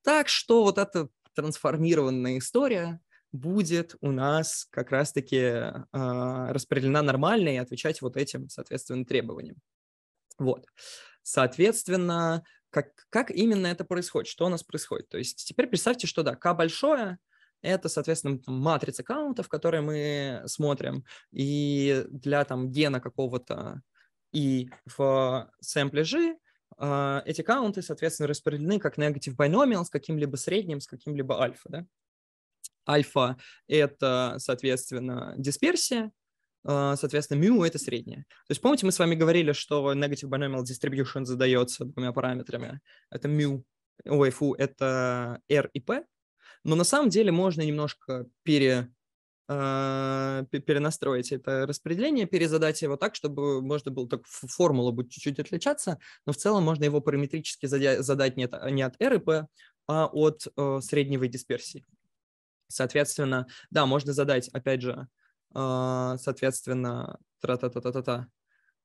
A: Так что вот эта трансформированная история будет у нас как раз-таки э, распределена нормально и отвечать вот этим, соответственно, требованиям. Вот. Соответственно, как, как именно это происходит, что у нас происходит. То есть теперь представьте, что да, к большое, это, соответственно, там, матрица каунтов, которые мы смотрим, и для там гена какого-то и в сэмпле G а, эти каунты, соответственно, распределены как негатив binomial с каким-либо средним, с каким-либо альфа, да? Альфа — это, соответственно, дисперсия, а, соответственно, μ — это среднее То есть помните, мы с вами говорили, что negative binomial distribution задается двумя параметрами. Это μ, ой, фу, это r и p. Но на самом деле можно немножко пере, а, перенастроить это распределение, перезадать его так, чтобы можно было так формула будет чуть-чуть отличаться, но в целом можно его параметрически задать не от, не от R и P, а от э, среднего дисперсии. Соответственно, да, можно задать, опять же, а, соответственно, тра-та-та-та-та-та,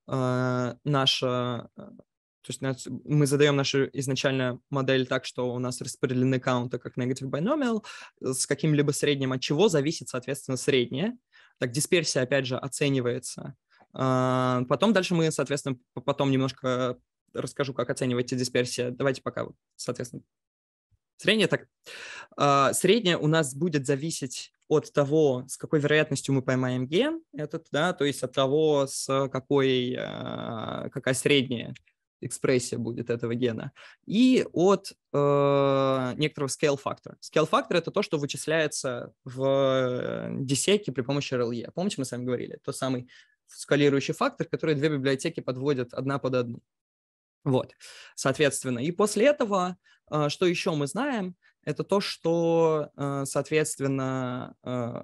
A: а, наша, э, то есть мы задаем нашу изначально модель так, что у нас распределены каунты как negative binomial э, с каким-либо средним, от чего зависит, соответственно, среднее. Так дисперсия, опять же, оценивается. А, потом дальше мы, соответственно, потом немножко расскажу, как оцениваете дисперсия. Давайте пока, соответственно, среднее так. Среднее у нас будет зависеть от того, с какой вероятностью мы поймаем ген этот, да, то есть от того, с какой, а, какая средняя экспрессия будет этого гена, и от э, некоторого scale factor. Scale factor — это то, что вычисляется в десеке при помощи RLE. Помните, мы с вами говорили? Тот самый скалирующий фактор, который две библиотеки подводят одна под одну. Вот, соответственно. И после этого, э, что еще мы знаем, это то, что, э, соответственно, э,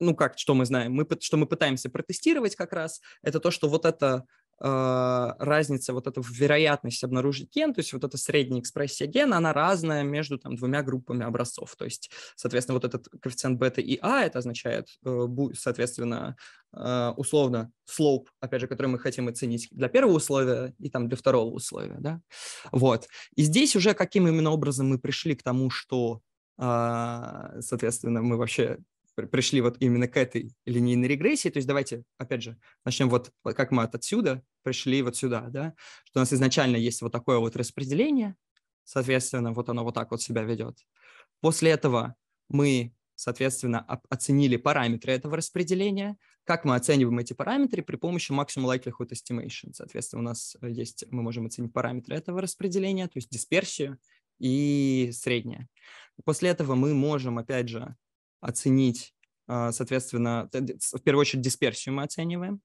A: ну как, что мы знаем, мы, что мы пытаемся протестировать как раз, это то, что вот это. А, разница вот эта вероятность обнаружить ген, то есть вот эта средняя экспрессия гена, она разная между там двумя группами образцов. То есть, соответственно, вот этот коэффициент бета и а, это означает, э, соответственно, а, условно, слоп, опять же, который мы хотим оценить для первого условия и там для второго условия, да, вот. И здесь уже каким именно образом мы пришли к тому, что а, соответственно, мы вообще пришли вот именно к этой линейной регрессии. То есть давайте, опять же, начнем вот как мы от отсюда пришли вот сюда, да, что у нас изначально есть вот такое вот распределение, соответственно, вот оно вот так вот себя ведет. После этого мы, соответственно, оценили параметры этого распределения, как мы оцениваем эти параметры при помощи maximum likelihood estimation. Соответственно, у нас э, есть, мы можем оценить параметры этого распределения, то есть дисперсию и среднее. После этого мы можем, опять же, оценить, а, соответственно, в первую очередь дисперсию мы оцениваем.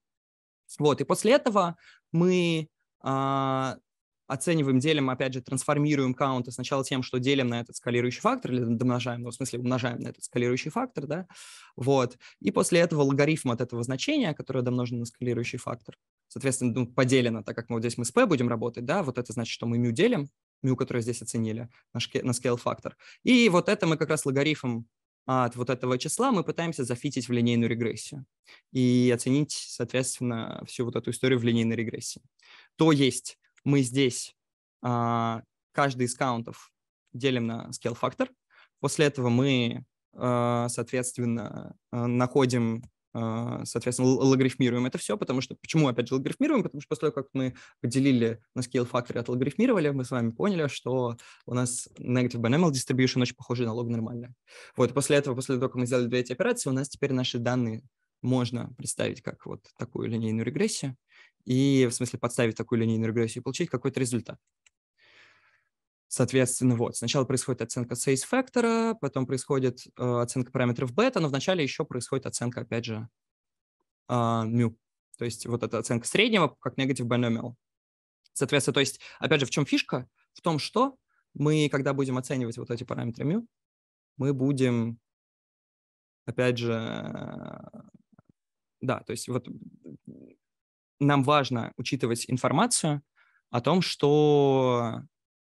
A: Вот, и после этого мы а, оцениваем, делим, опять же, трансформируем каунты сначала тем, что делим на этот скалирующий фактор, или домножаем, ну, в смысле, умножаем на этот скалирующий фактор, да, вот, и после этого логарифм от этого значения, которое домножено на скалирующий фактор, соответственно, ну, поделено, так как мы вот здесь мы с p будем работать, да, вот это значит, что мы мю делим, мю, который здесь оценили, на, шке, на scale фактор, и вот это мы как раз логарифм от вот этого числа мы пытаемся зафитить в линейную регрессию и оценить, соответственно, всю вот эту историю в линейной регрессии. То есть мы здесь а, каждый из каунтов делим на scale фактор После этого мы, а, соответственно, а, находим а, соответственно, логарифмируем это все, потому что, почему, опять же, логарифмируем? Потому что после того, как мы поделили на scale factor и отлогарифмировали, мы с вами поняли, что у нас negative binomial distribution очень похожий на лог нормальное. Вот, после этого, после того, как мы сделали две эти операции, у нас теперь наши данные можно представить как вот такую линейную регрессию, и в смысле подставить такую линейную регрессию и получить какой-то результат. Соответственно, вот, сначала происходит оценка сейс фактора, потом происходит э, оценка параметров бета, но вначале еще происходит оценка, опять же, э, а, мю. То есть вот эта оценка среднего как негатив binomial. Соответственно, то есть, опять же, в чем фишка? В том, что мы, когда будем оценивать вот эти параметры мю, мы будем, опять же, да, то есть вот нам важно учитывать информацию о том, что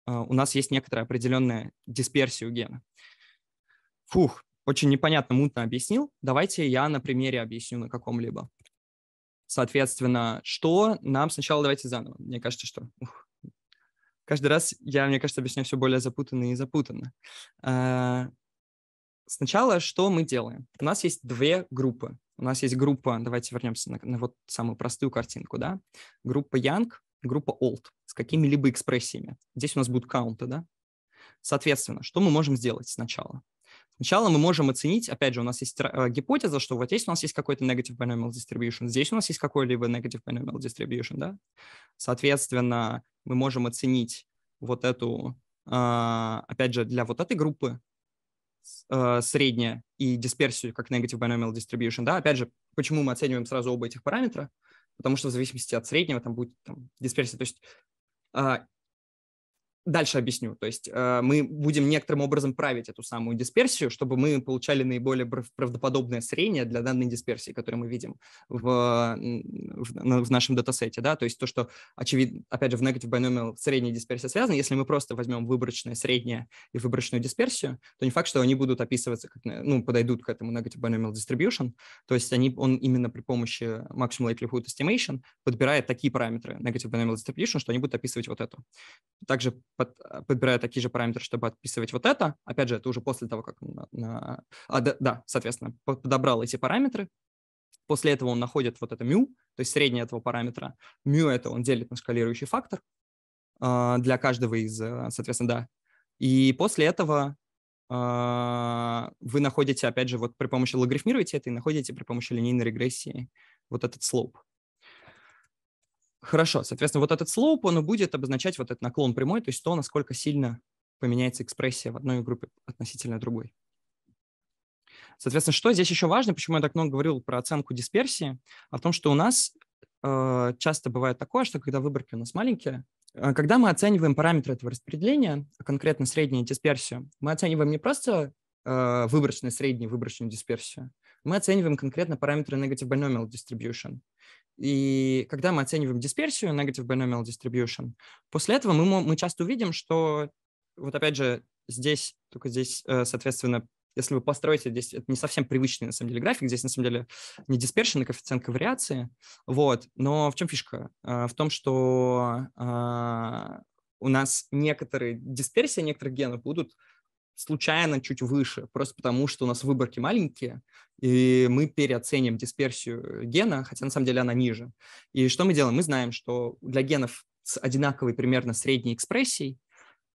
A: Э, у нас есть некоторая определенная дисперсия у гена. Фух, очень непонятно, мутно объяснил. Давайте я на примере объясню на каком-либо. Соответственно, что нам сначала давайте заново. Мне кажется, что ух, каждый раз я, мне кажется, объясняю все более запутанно и запутанно. Э, сначала что мы делаем? У нас есть две группы. У нас есть группа, давайте вернемся на, на вот самую простую картинку, да? Группа Young, группа Old с какими-либо экспрессиями. Здесь у нас будут каунты, да? Соответственно, что мы можем сделать сначала? Сначала мы можем оценить, опять же, у нас есть э, гипотеза, что вот здесь у нас есть какой-то negative binomial distribution, здесь у нас есть какой-либо negative binomial distribution, да? Соответственно, мы можем оценить вот эту, а, опять же, для вот этой группы э, среднее и дисперсию как negative binomial distribution, да? Опять же, почему мы оцениваем сразу оба этих параметра? Потому что в зависимости от среднего там будет там, дисперсия. То есть uh, дальше объясню. То есть э, мы будем некоторым образом править эту самую дисперсию, чтобы мы получали наиболее правдоподобное среднее для данной дисперсии, которую мы видим в, в, в нашем датасете. Да? То есть то, что, очевидно, опять же, в negative binomial средняя дисперсия связана. Если мы просто возьмем выборочное среднее и выборочную дисперсию, то не факт, что они будут описываться, как, ну, подойдут к этому negative binomial distribution. То есть они, он именно при помощи maximum likelihood estimation подбирает такие параметры negative binomial distribution, что они будут описывать вот эту. Также под, а, подбираю такие же параметры, чтобы отписывать вот это. Опять же, это уже после того, как... На, на, а, да, да, соответственно, подобрал эти параметры. После этого он находит вот это μ, то есть среднее этого параметра. μ это он делит на шкалирующий фактор э, для каждого из, а, соответственно, да. И после этого э, вы находите, опять же, вот при помощи логарифмируете это и находите при помощи линейной регрессии вот этот слоп. Хорошо, соответственно, вот этот slope, он будет обозначать вот этот наклон прямой, то есть то, насколько сильно поменяется экспрессия в одной группе относительно другой. Соответственно, что здесь еще важно, почему я так много говорил про оценку дисперсии, о том, что у нас э, часто бывает такое, что когда выборки у нас маленькие, э, когда мы оцениваем параметры этого распределения, а конкретно среднюю дисперсию, мы оцениваем не просто э, выборочную среднюю выборочную дисперсию, мы оцениваем конкретно параметры negative binomial distribution. И когда мы оцениваем дисперсию negative binomial distribution, после этого мы, мы часто увидим, что вот опять же здесь, только здесь, э, соответственно, если вы построите здесь, это не совсем привычный, на самом деле, график, здесь, на самом деле, не диспершенный коэффициент ковариации, вот, но в чем фишка? Э, в том, что э, у нас некоторые дисперсии некоторых генов будут случайно чуть выше, просто потому что у нас выборки маленькие, и мы переоценим дисперсию гена, хотя на самом деле она ниже. И что мы делаем? Мы знаем, что для генов с одинаковой примерно средней экспрессией,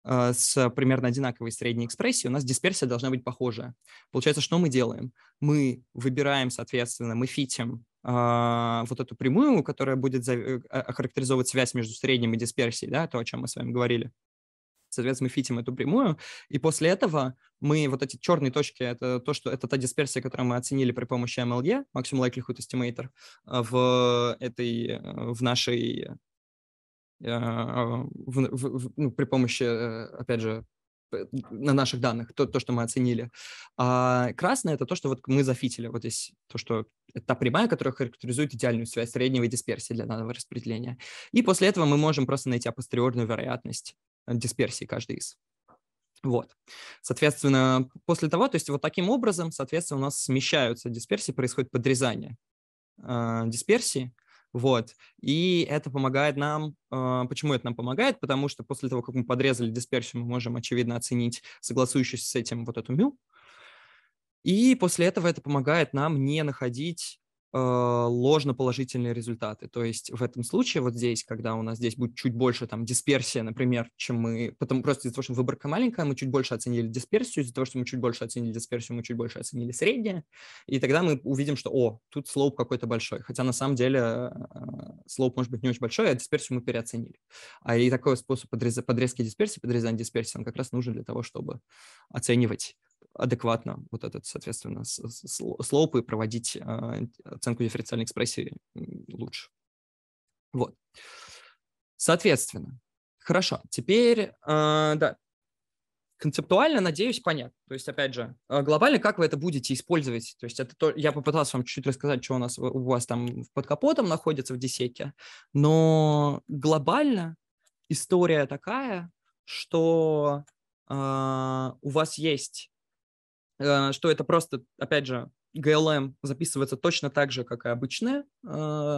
A: э, с примерно одинаковой средней экспрессией, у нас дисперсия должна быть похожая. Получается, что мы делаем? Мы выбираем, соответственно, мы фитим э, вот эту прямую, которая будет охарактеризовывать э, а, а, связь между средним и дисперсией, да, то, о чем мы с вами говорили. Соответственно, мы фитим эту прямую, и после этого мы вот эти черные точки, это то, что это та дисперсия, которую мы оценили при помощи MLE, Maximum Likelihood Estimator, э, в этой, э, в нашей, э, а, в, в, в, ну, при помощи, опять же, на наших данных, то, то, что мы оценили. А красное — это то, что вот мы зафитили. Вот здесь то, что это та прямая, которая характеризует идеальную связь среднего и дисперсии для данного распределения. И после этого мы можем просто найти апостериорную вероятность Э, дисперсии каждой из. Вот. Соответственно, после того, то есть вот таким образом, соответственно, у нас смещаются дисперсии, происходит подрезание э, дисперсии, вот. И это помогает нам... Э, почему это нам помогает? Потому что после того, как мы подрезали дисперсию, мы можем, очевидно, оценить согласующуюся с этим вот эту мю. И после этого это помогает нам не находить а, ложноположительные результаты. То есть в этом случае вот здесь, когда у нас здесь будет чуть больше там дисперсия, например, чем мы, потому просто из-за того, что выборка маленькая, мы чуть больше оценили дисперсию, из-за того, что мы чуть больше оценили дисперсию, мы чуть больше оценили среднее, и тогда мы увидим, что, о, тут слоуп какой-то большой, хотя на самом деле а, слоуп может быть не очень большой, а дисперсию мы переоценили. А и такой способ подрез... подрезки дисперсии, подрезания дисперсии, он как раз нужен для того, чтобы оценивать адекватно вот этот, соответственно, слоп и проводить а, оценку дифференциальной экспрессии лучше. Вот. Соответственно, хорошо, теперь, а, да, концептуально, надеюсь, понятно. То есть, опять же, а, глобально, как вы это будете использовать? То есть, это то, я попытался вам чуть-чуть рассказать, что у нас у вас там под капотом находится в десеке, но глобально история такая, что э, у вас есть Э, что это просто, опять же, GLM записывается точно так же, как и обычная э,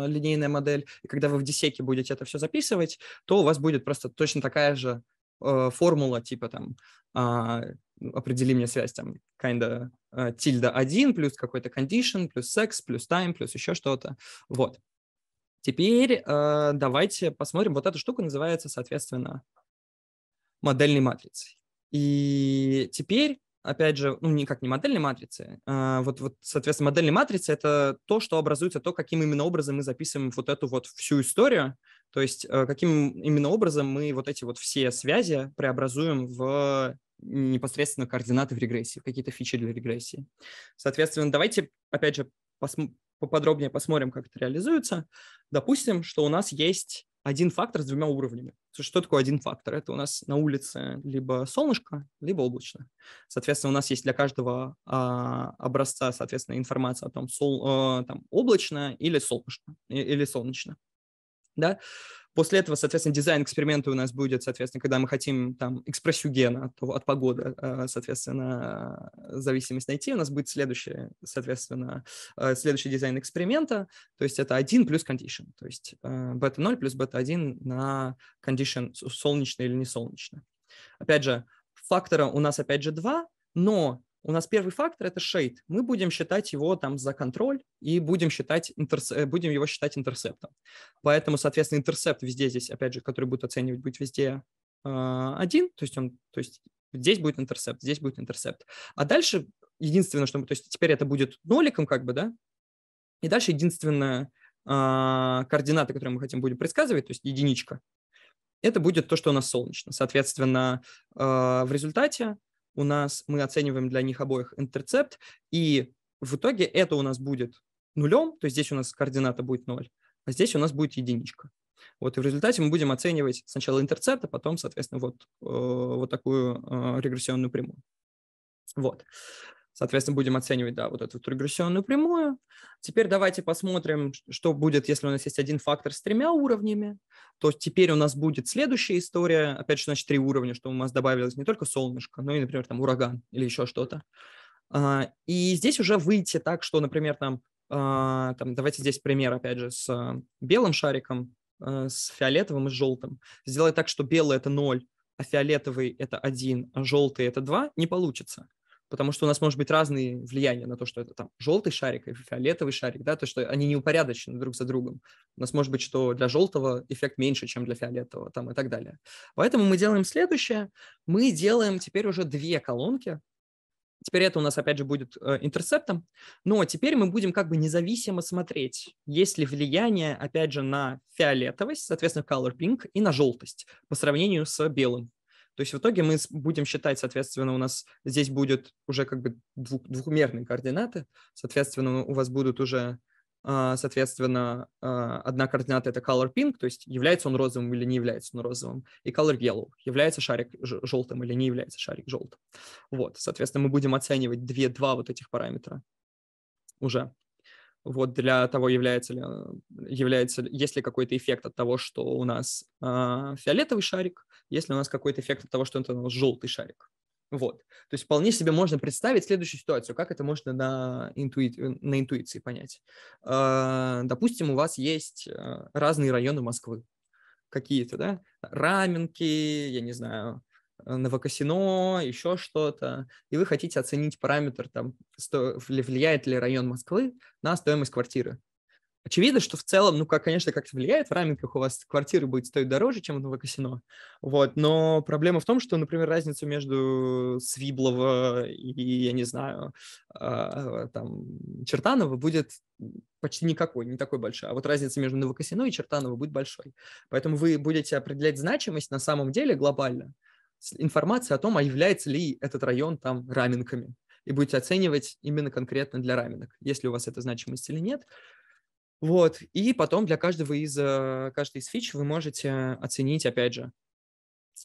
A: линейная модель. И когда вы в десеке будете это все записывать, то у вас будет просто точно такая же э, формула, типа там э, определи мне связь, там, kinda э, тильда 1 плюс какой-то condition, плюс sex, плюс time, плюс еще что-то. Вот. Теперь э, давайте посмотрим. Вот эта штука называется, соответственно, модельной матрицей. И теперь опять же, ну, никак не модельной матрицы. А, вот, вот, соответственно, модельная матрица — это то, что образуется, то, каким именно образом мы записываем вот эту вот всю историю, то есть э, каким именно образом мы вот эти вот все связи преобразуем в непосредственно координаты в регрессии, какие-то фичи для регрессии. Соответственно, давайте, опять же, посм- поподробнее посмотрим, как это реализуется. Допустим, что у нас есть один фактор с двумя уровнями. Что такое один фактор? Это у нас на улице либо солнышко, либо облачно. Соответственно, у нас есть для каждого а, образца, соответственно, информация о том, сол, а, там, облачно или солнечно. Или солнечно да? После этого, соответственно, дизайн эксперимента у нас будет, соответственно, когда мы хотим там экспрессию гена от, от погоды, э, соответственно, э, зависимость найти, у нас будет следующее, соответственно, э, следующий дизайн эксперимента, то есть это 1 плюс condition, то есть бета-0 плюс бета-1 на condition солнечно или не солнечно. Опять же, фактора у нас опять же два, но у нас первый фактор – это шейд. Мы будем считать его там за контроль и будем, считать интерс... Э, будем его считать интерсептом. Поэтому, соответственно, интерсепт везде здесь, опять же, который будет оценивать, будет везде э, один, то есть он, то есть здесь будет интерсепт, здесь будет интерсепт. А дальше единственное, что мы, то есть теперь это будет ноликом как бы, да, и дальше единственная э, координата, которую мы хотим будем предсказывать, то есть единичка, это будет то, что у нас солнечно. Соответственно, э, в результате у нас мы оцениваем для них обоих интерцепт, и в итоге это у нас будет нулем, то есть здесь у нас координата будет ноль а здесь у нас будет единичка. Вот, и в результате мы будем оценивать сначала интерцепт, а потом, соответственно, вот, э, вот такую э, регрессионную прямую. Вот. Соответственно, будем оценивать, да, вот эту регрессионную прямую. Теперь давайте посмотрим, что будет, если у нас есть один фактор с тремя уровнями, то теперь у нас будет следующая история, опять же, значит, три уровня, что у нас добавилось не только солнышко, но и, например, там ураган или еще что-то. А, и здесь уже выйти так, что, например, там, а, там давайте здесь пример, опять же, с а, белым шариком, с фиолетовым и с желтым. Сделать так, что белый – это ноль, а фиолетовый – это один, а желтый – это два, не получится потому что у нас может быть разные влияния на то, что это там желтый шарик и фиолетовый шарик, да, то, что они не упорядочены друг за другом. У нас может быть, что для желтого эффект меньше, чем для фиолетового, там и так далее. Поэтому мы делаем следующее. Мы делаем теперь уже две колонки, Теперь это у нас, опять же, будет э, интерцептом. Но теперь мы будем как бы независимо смотреть, есть ли влияние, опять же, на фиолетовость, соответственно, color pink, и на желтость по сравнению с белым. То есть в итоге мы будем считать, соответственно, у нас здесь будет уже как бы двух, двухмерные координаты, соответственно, у вас будут уже а, соответственно, а, одна координата — это color pink, то есть является он розовым или не является он розовым, и color yellow, является шарик желтым или не является шарик желтым. Вот, соответственно, мы будем оценивать две, два вот этих параметра уже. Вот для того, является ли, является, есть ли какой-то эффект от того, что у нас э, фиолетовый шарик, если у нас какой-то эффект от того, что это желтый шарик. Вот. То есть вполне себе можно представить следующую ситуацию, как это можно на, интуи... на интуиции понять. А, допустим, у вас есть а, разные районы Москвы, какие-то, да, раменки, я не знаю, а, Новокосино, еще что-то, и вы хотите оценить параметр, там, сто... влияет ли район Москвы на стоимость квартиры. Очевидно, что в целом, ну, как, конечно, как-то влияет, в рамках у вас квартиры будет стоить дороже, чем в новокасино, вот, но проблема в том, что, например, разницу между Свиблова и, я не знаю, а, а, там, Чертанова будет почти никакой, не такой большой, а вот разница между новокасино и Чертаново будет большой, поэтому вы будете определять значимость на самом деле глобально, информации о том, а является ли этот район там раменками, и будете оценивать именно конкретно для раменок, если у вас эта значимость или нет. Вот. И потом для каждого из, э, каждой из фич вы можете оценить, опять же,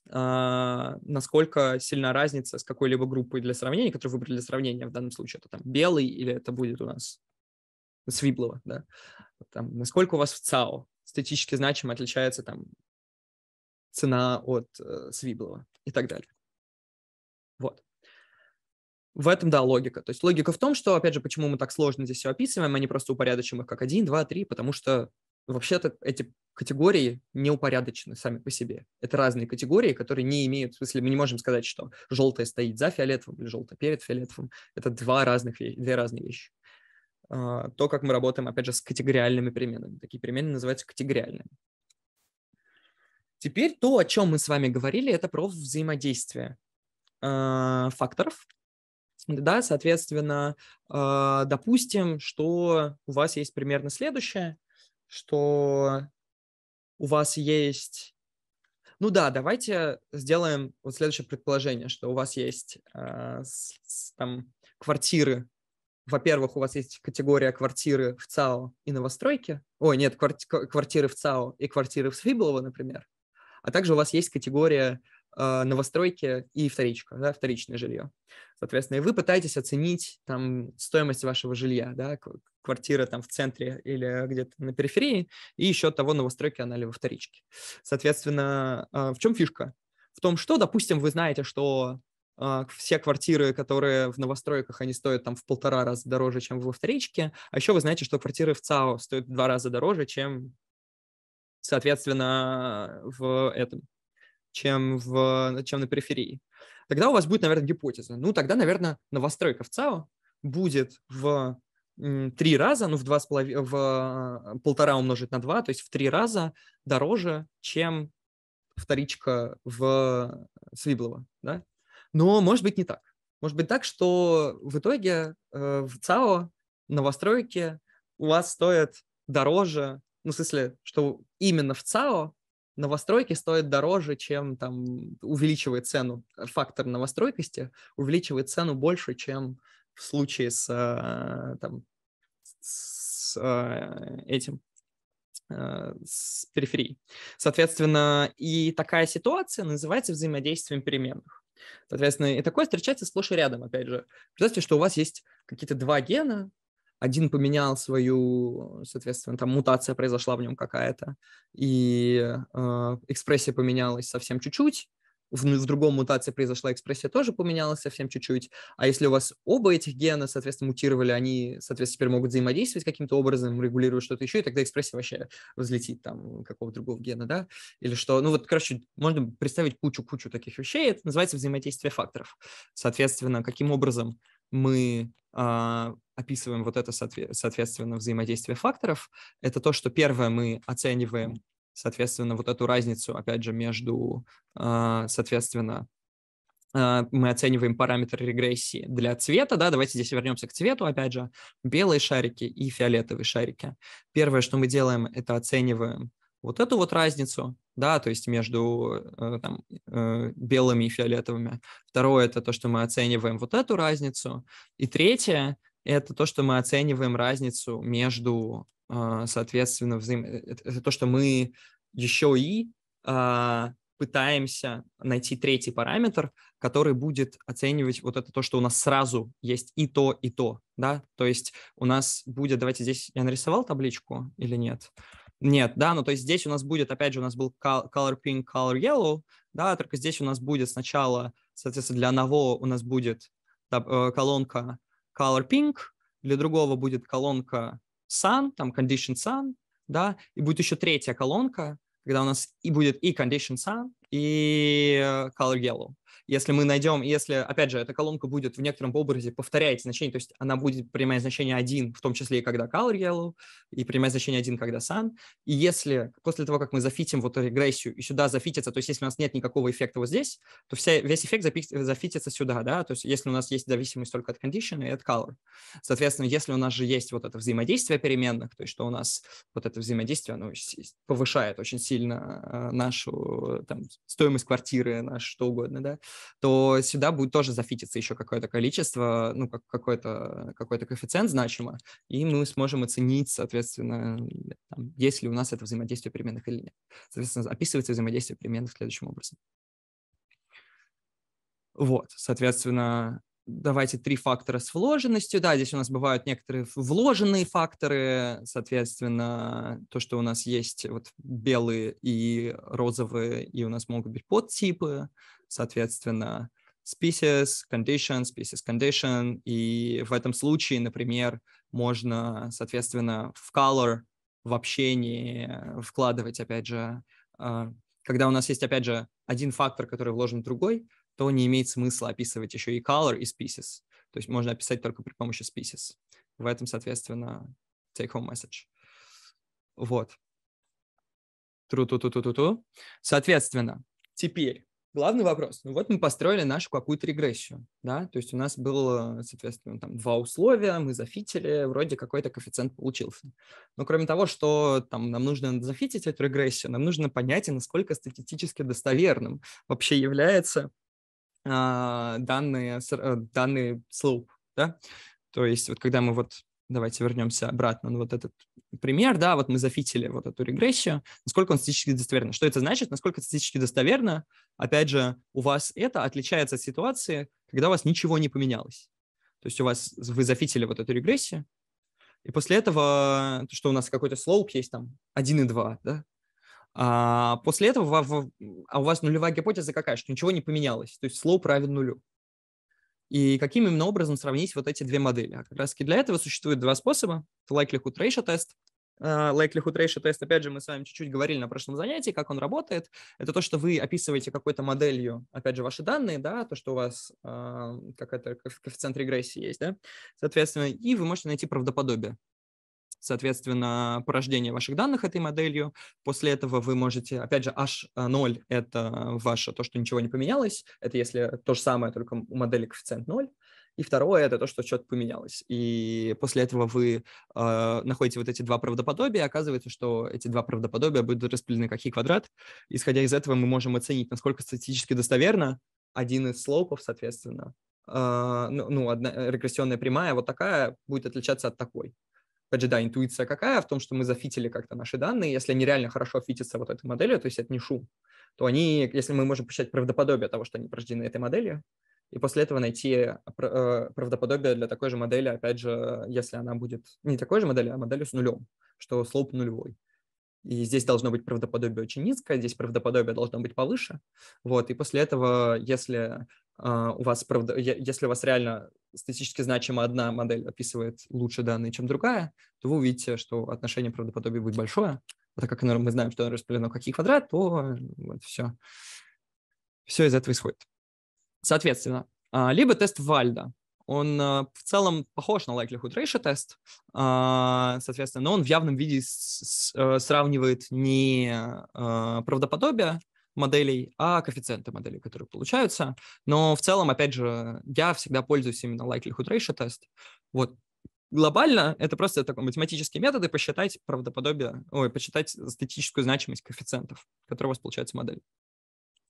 A: а, насколько сильна разница с какой-либо группой для сравнения, которую выбрали для сравнения в данном случае. Это там белый или это будет у нас Свиблова, да? Там, насколько у вас в ЦАО статически значимо отличается там цена от э, Свиблова и так далее. Вот. В этом, да, логика. То есть логика в том, что, опять же, почему мы так сложно здесь все описываем, а не просто упорядочим их как один, два, три, потому что вообще-то эти категории не упорядочены сами по себе. Это разные категории, которые не имеют, в смысле, мы не можем сказать, что желтое стоит за фиолетовым или желтое перед фиолетовым. Это два разных, две разные вещи. А, то, как мы работаем, опять же, с категориальными переменами. Такие перемены называются категориальными. Теперь то, о чем мы с вами говорили, это про взаимодействие а, факторов, да, соответственно, а, допустим, что у вас есть примерно следующее, что у вас есть... Ну да, давайте сделаем вот следующее предположение, что у вас есть а, там квартиры во-первых, у вас есть категория квартиры в ЦАО и новостройки. Ой, нет, квартиры в ЦАО и квартиры в Свиблово, например. А также у вас есть категория а, новостройки и вторичка, да, вторичное жилье. Соответственно, и вы пытаетесь оценить там стоимость вашего жилья, да, квартира там в центре или где-то на периферии, и еще того новостройки она ли во вторичке. Соответственно, а, в чем фишка? В том, что, допустим, вы знаете, что а, все квартиры, которые в новостройках, они стоят там в полтора раза дороже, чем во вторичке, а еще вы знаете, что квартиры в ЦАО стоят в два раза дороже, чем, соответственно, в этом, чем, в, чем на периферии. Тогда у вас будет, наверное, гипотеза. Ну, тогда, наверное, новостройка в ЦАО будет в три раза, ну, в два с половиной, в э, полтора умножить на два, то есть в три раза дороже, чем вторичка в э, Свиблова, да? Но может быть не так. Может быть так, что в итоге э, в ЦАО новостройки у вас стоят дороже, ну, в смысле, что именно в ЦАО новостройки стоят дороже, чем там увеличивает цену, фактор новостройкости увеличивает цену больше, чем в случае с, э, там, с э, этим, э, с периферии. Соответственно, и такая ситуация называется взаимодействием переменных. Соответственно, и такое встречается сплошь и рядом, опять же. Представьте, что у вас есть какие-то два гена, один поменял свою, соответственно, там мутация произошла в нем какая-то, и э, экспрессия поменялась совсем чуть-чуть, в, в другом мутации произошла экспрессия, тоже поменялась совсем чуть-чуть. А если у вас оба этих гена, соответственно, мутировали, они, соответственно, теперь могут взаимодействовать каким-то образом, регулировать что-то еще, и тогда экспрессия вообще взлетит там какого-то другого гена, да? Или что? Ну вот, короче, можно представить кучу-кучу таких вещей. Это называется взаимодействие факторов. Соответственно, каким образом мы э, описываем вот это, соответственно, взаимодействие факторов. Это то, что первое мы оцениваем, соответственно, вот эту разницу, опять же, между, э, соответственно, а, мы оцениваем параметр регрессии для цвета, да, давайте здесь вернемся к цвету, опять же, белые шарики и фиолетовые шарики. Первое, что мы делаем, это оцениваем вот эту вот разницу, да, то есть между э, там, э, белыми и фиолетовыми. Второе – это то, что мы оцениваем вот эту разницу. И третье – это то, что мы оцениваем разницу между, э, соответственно, взаим... это то, что мы еще и пытаемся найти третий параметр, который будет оценивать вот это то, что у нас сразу есть и то, и то, да, то есть у нас будет, давайте здесь я нарисовал табличку или нет, нет, да, ну то есть здесь у нас будет, опять же, у нас был color pink, color yellow, да, только здесь у нас будет сначала, соответственно, для одного у нас будет э, колонка color pink, для другого будет колонка sun, там condition sun, да, и будет еще третья колонка, когда у нас и будет и condition sun, и э, color yellow. Если мы найдем, если, опять же, эта колонка будет в некотором образе повторять значение, то есть она будет принимать значение 1, в том числе и когда color yellow, и принимать значение 1, когда sun. И если после того, как мы зафитим вот регрессию и сюда зафитится, то есть если у нас нет никакого эффекта вот здесь, то вся, весь эффект зафитится сюда, да, то есть если у нас есть зависимость только от condition и от color. Соответственно, если у нас же есть вот это взаимодействие переменных, то есть что у нас вот это взаимодействие, оно повышает очень сильно э, нашу э, там, стоимость квартиры, наш что угодно, да, то сюда будет тоже зафититься еще какое-то количество, ну, как, какой-то какой коэффициент значимо, и мы сможем оценить, соответственно, там, есть ли у нас это взаимодействие переменных или нет. Соответственно, описывается взаимодействие переменных следующим образом. Вот, соответственно, давайте три фактора с вложенностью. Да, здесь у нас бывают некоторые вложенные факторы, соответственно, то, что у нас есть вот белые и розовые, и у нас могут быть подтипы, соответственно, species, condition, species condition, и в этом случае, например, можно, соответственно, в color в общении вкладывать, опять же, э, когда у нас есть, опять же, один фактор, который вложен в другой, то не имеет смысла описывать еще и color, и species. То есть можно описать только при помощи species. В этом, соответственно, take-home message. Вот. Тру-ту-ту-ту-ту-ту. Соответственно, теперь Главный вопрос. Ну вот мы построили нашу какую-то регрессию, да, то есть у нас было, соответственно, там два условия, мы зафитили, вроде какой-то коэффициент получился. Но кроме того, что там нам нужно зафитить эту регрессию, нам нужно понять, насколько статистически достоверным вообще является а, э, данные, данный slope, да, то есть вот когда мы вот давайте вернемся обратно на вот этот пример, да, вот мы зафитили вот эту регрессию, насколько он статистически достоверно. Что это значит, насколько статистически достоверно? Опять же, у вас это отличается от ситуации, когда у вас ничего не поменялось. То есть у вас, вы зафитили вот эту регрессию, и после этого, что у нас какой-то слоуп есть там 1 и 2, да, а после этого а у вас нулевая гипотеза какая, что ничего не поменялось, то есть слоуп равен нулю и каким именно образом сравнить вот эти две модели. А как раз для этого существует два способа. Это likelihood ratio тест. А, likelihood ratio тест, опять же, мы с вами чуть-чуть говорили на прошлом занятии, как он работает. Это то, что вы описываете какой-то моделью, опять же, ваши данные, да, то, что у вас uh, а, как это, коэффициент регрессии есть, да, соответственно, и вы можете найти правдоподобие соответственно, порождение ваших данных этой моделью. После этого вы можете, опять же, H0 — это ваше то, что ничего не поменялось. Это если то же самое, только у модели коэффициент 0. И второе — это то, что что-то поменялось. И после этого вы э, находите вот эти два правдоподобия, и оказывается, что эти два правдоподобия будут распределены как и квадрат. Исходя из этого мы можем оценить, насколько статистически достоверно один из слоупов, соответственно, э, ну, ну, одна регрессионная прямая вот такая будет отличаться от такой опять же, да, интуиция какая в том, что мы зафитили как-то наши данные, если они реально хорошо фитятся вот этой моделью, то есть это не шум, то они, если мы можем посчитать правдоподобие того, что они порождены этой моделью, и после этого найти э, правдоподобие для такой же модели, опять же, если она будет не такой же моделью, а моделью с нулем, что слоп нулевой. И здесь должно быть правдоподобие очень низкое, здесь правдоподобие должно быть повыше. Вот, и после этого, если а, у вас, правда, если у вас реально статистически значимо одна модель описывает лучше данные, чем другая, то вы увидите, что отношение правдоподобия будет большое. А так как мы знаем, что оно распределено как и квадрат, то вот все. Все из этого исходит. Соответственно, а, либо тест Вальда. Он а, в целом похож на likelihood ratio тест, соответственно, но он в явном виде сравнивает не правдоподобие моделей, а коэффициенты моделей, которые получаются. Но в целом, опять же, я всегда пользуюсь именно likelihood ratio тест. Вот глобально это просто такой математический метод и посчитать правдоподобие, ой, посчитать статическую значимость коэффициентов, которые у вас получается модель.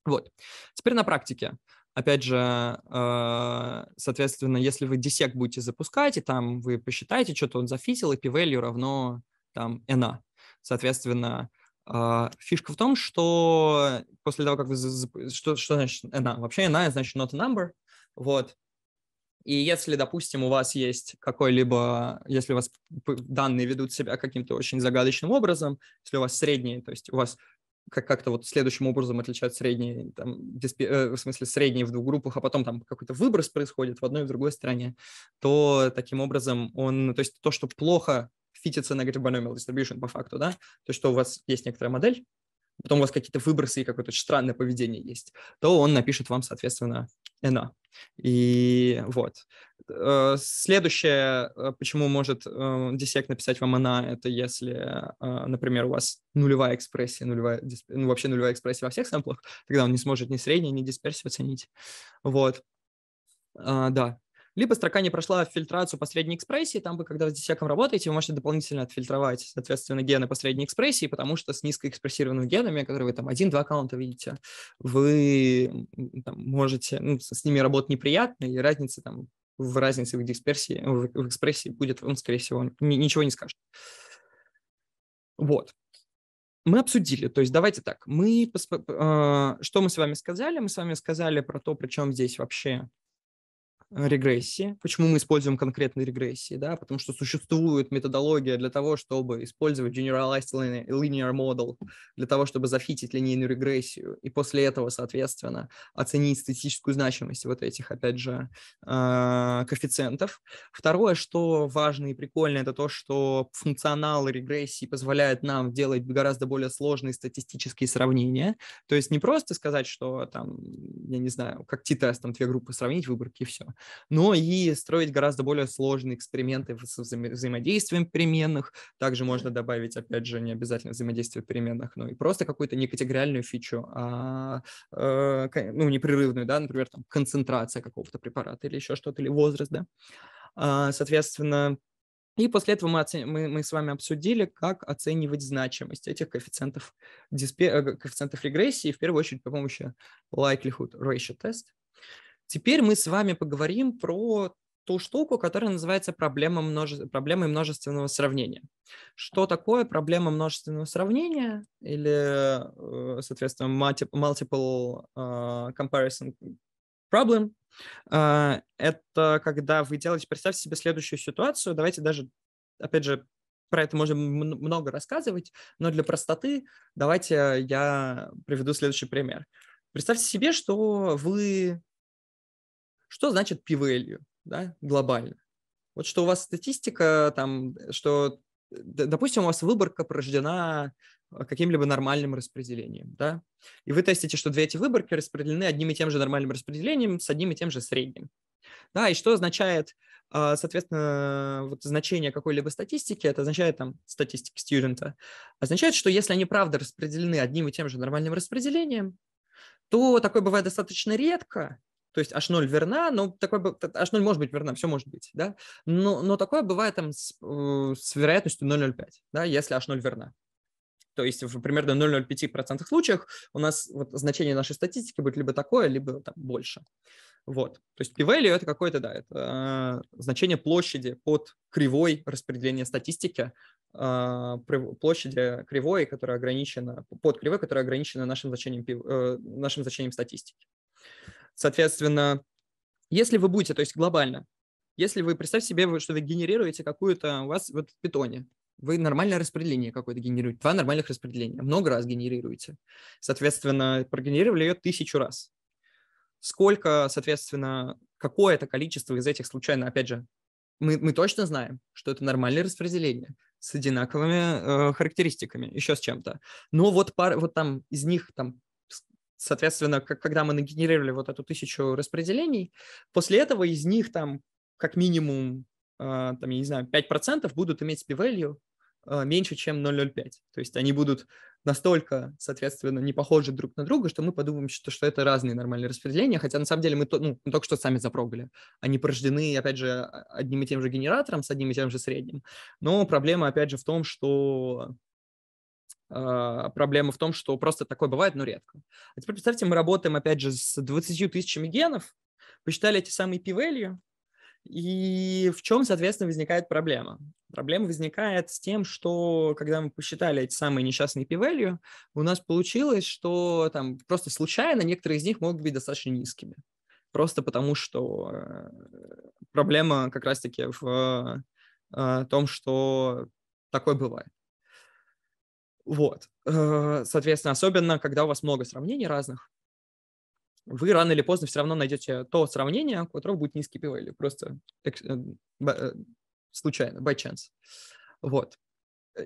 A: Вот. Теперь на практике. Опять же, э, соответственно, если вы десек будете запускать, и там вы посчитаете, что-то он зафитил, и p-value равно там n. Соответственно, а, фишка в том, что после того, как вы... Что, что значит NA? Вообще NA значит not a number. Вот. И если, допустим, у вас есть какой-либо, если у вас данные ведут себя каким-то очень загадочным образом, если у вас средние то есть у вас как- как-то вот следующим образом отличают средние там, диспе- э, в смысле средние в двух группах, а потом там какой-то выброс происходит в одной и в другой стороне, то таким образом он, то есть то, что плохо фитится на Grabonomial Distribution по факту, да, то что у вас есть некоторая модель, потом у вас какие-то выбросы и какое-то странное поведение есть, то он напишет вам, соответственно, NA. И вот. Э, следующее, э, почему может э, десек написать вам она, это если, например, у вас нулевая экспрессия, нулевая, ну, вообще нулевая экспрессия во всех сэмплах, тогда он не сможет ни средний, ни дисперсию оценить. Вот. Да, либо строка не прошла фильтрацию по средней экспрессии, там вы, когда с десеком работаете, вы можете дополнительно отфильтровать, соответственно, гены по средней экспрессии, потому что с низкоэкспрессированными генами, которые вы там один-два аккаунта видите, вы там, можете, ну, с ними работать неприятно, и разница там в разнице в дисперсии, в, в экспрессии будет, он, скорее всего, ни, ничего не скажет. Вот мы обсудили, то есть давайте так, мы, э, что мы с вами сказали? Мы с вами сказали про то, при чем здесь вообще Э, регрессии. Почему мы используем конкретные регрессии? Да? Потому что существует методология для того, чтобы использовать generalized linear model, для того, чтобы зафитить линейную регрессию, и после этого, соответственно, оценить статистическую значимость вот этих, опять же, э, коэффициентов. Второе, что важно и прикольно, это то, что функционал регрессии позволяет нам делать гораздо более сложные статистические сравнения. То есть не просто сказать, что там, я не знаю, как t-тест, там две группы сравнить, выборки и все но и строить гораздо более сложные эксперименты с вза- взаимодействием переменных. Также можно добавить, опять же, не обязательно взаимодействие переменных, но и просто какую-то некатегориальную фичу, а, а ну, непрерывную, да, например, там, концентрация какого-то препарата или еще что-то, или возраст, да. А, соответственно, и после этого мы, оцен... мы, мы с вами обсудили, как оценивать значимость этих коэффициентов, диспе... Э, коэффициентов регрессии, в первую очередь по помощи likelihood ratio test. Теперь мы с вами поговорим про ту штуку, которая называется проблема множе... проблемой множественного сравнения. Что такое проблема множественного сравнения или, э, соответственно, multiple э, comparison problem? Э, это когда вы делаете, представьте себе следующую ситуацию, давайте даже, опять же, про это можем много рассказывать, но для простоты давайте я приведу следующий пример. Представьте себе, что вы что значит P-value да, глобально? Вот что у вас статистика, там, что, допустим, у вас выборка порождена а, каким-либо нормальным распределением, да, и вы тестите, что две эти выборки распределены одним и тем же нормальным распределением с одним и тем же средним, да, и что означает, а, соответственно, вот значение какой-либо статистики, это означает там статистика студента, означает, что если они правда распределены одним и тем же нормальным распределением, то такое бывает достаточно редко, то есть H0 верна, но такой H0 может быть верна, все может быть, да? Но, но такое бывает там с, э, с вероятностью 0,05, да, если H0 верна. То есть в примерно 0,05% случаях у нас вот, значение нашей статистики будет либо такое, либо там, больше. Вот. То есть p-value это какое-то, да, это э, значение площади под кривой распределения статистики, э, площади кривой, которая ограничена, под кривой, которая ограничена нашим значением, э, нашим значением статистики. Соответственно, если вы будете, то есть глобально, если вы, представьте себе, что вы генерируете какую-то, у вас вот в питоне, вы нормальное распределение какое-то генерируете, два нормальных распределения, много раз генерируете. Соответственно, прогенерировали ее тысячу раз. Сколько, соответственно, какое-то количество из этих случайно, опять же, мы, мы точно знаем, что это нормальное распределение с одинаковыми э, характеристиками, еще с чем-то. Но вот, пар, вот там из них там Соответственно, как, когда мы нагенерировали вот эту тысячу распределений, после этого из них там как минимум, а, там, я не знаю, 5% будут иметь p-value а, меньше, чем 0,05. То есть они будут настолько, соответственно, не похожи друг на друга, что мы подумаем, что, что это разные нормальные распределения, хотя на самом деле мы, то, ну, мы только что сами запрогали. Они порождены, опять же, одним и тем же генератором с одним и тем же средним. Но проблема, опять же, в том, что а, проблема в том, что просто такое бывает, но редко. А теперь представьте, мы работаем, опять же, с 20 тысячами генов, посчитали эти самые p-value, и в чем, соответственно, возникает проблема? Проблема возникает с тем, что когда мы посчитали эти самые несчастные p-value, у нас получилось, что там просто случайно некоторые из них могут быть достаточно низкими. Просто потому, что э, проблема как раз-таки в э, том, что такое бывает. Вот. Э, соответственно, особенно, когда у вас много сравнений разных, вы рано или поздно все равно найдете то сравнение, у которого будет низкий пиво или просто э, э, случайно, by chance. Вот.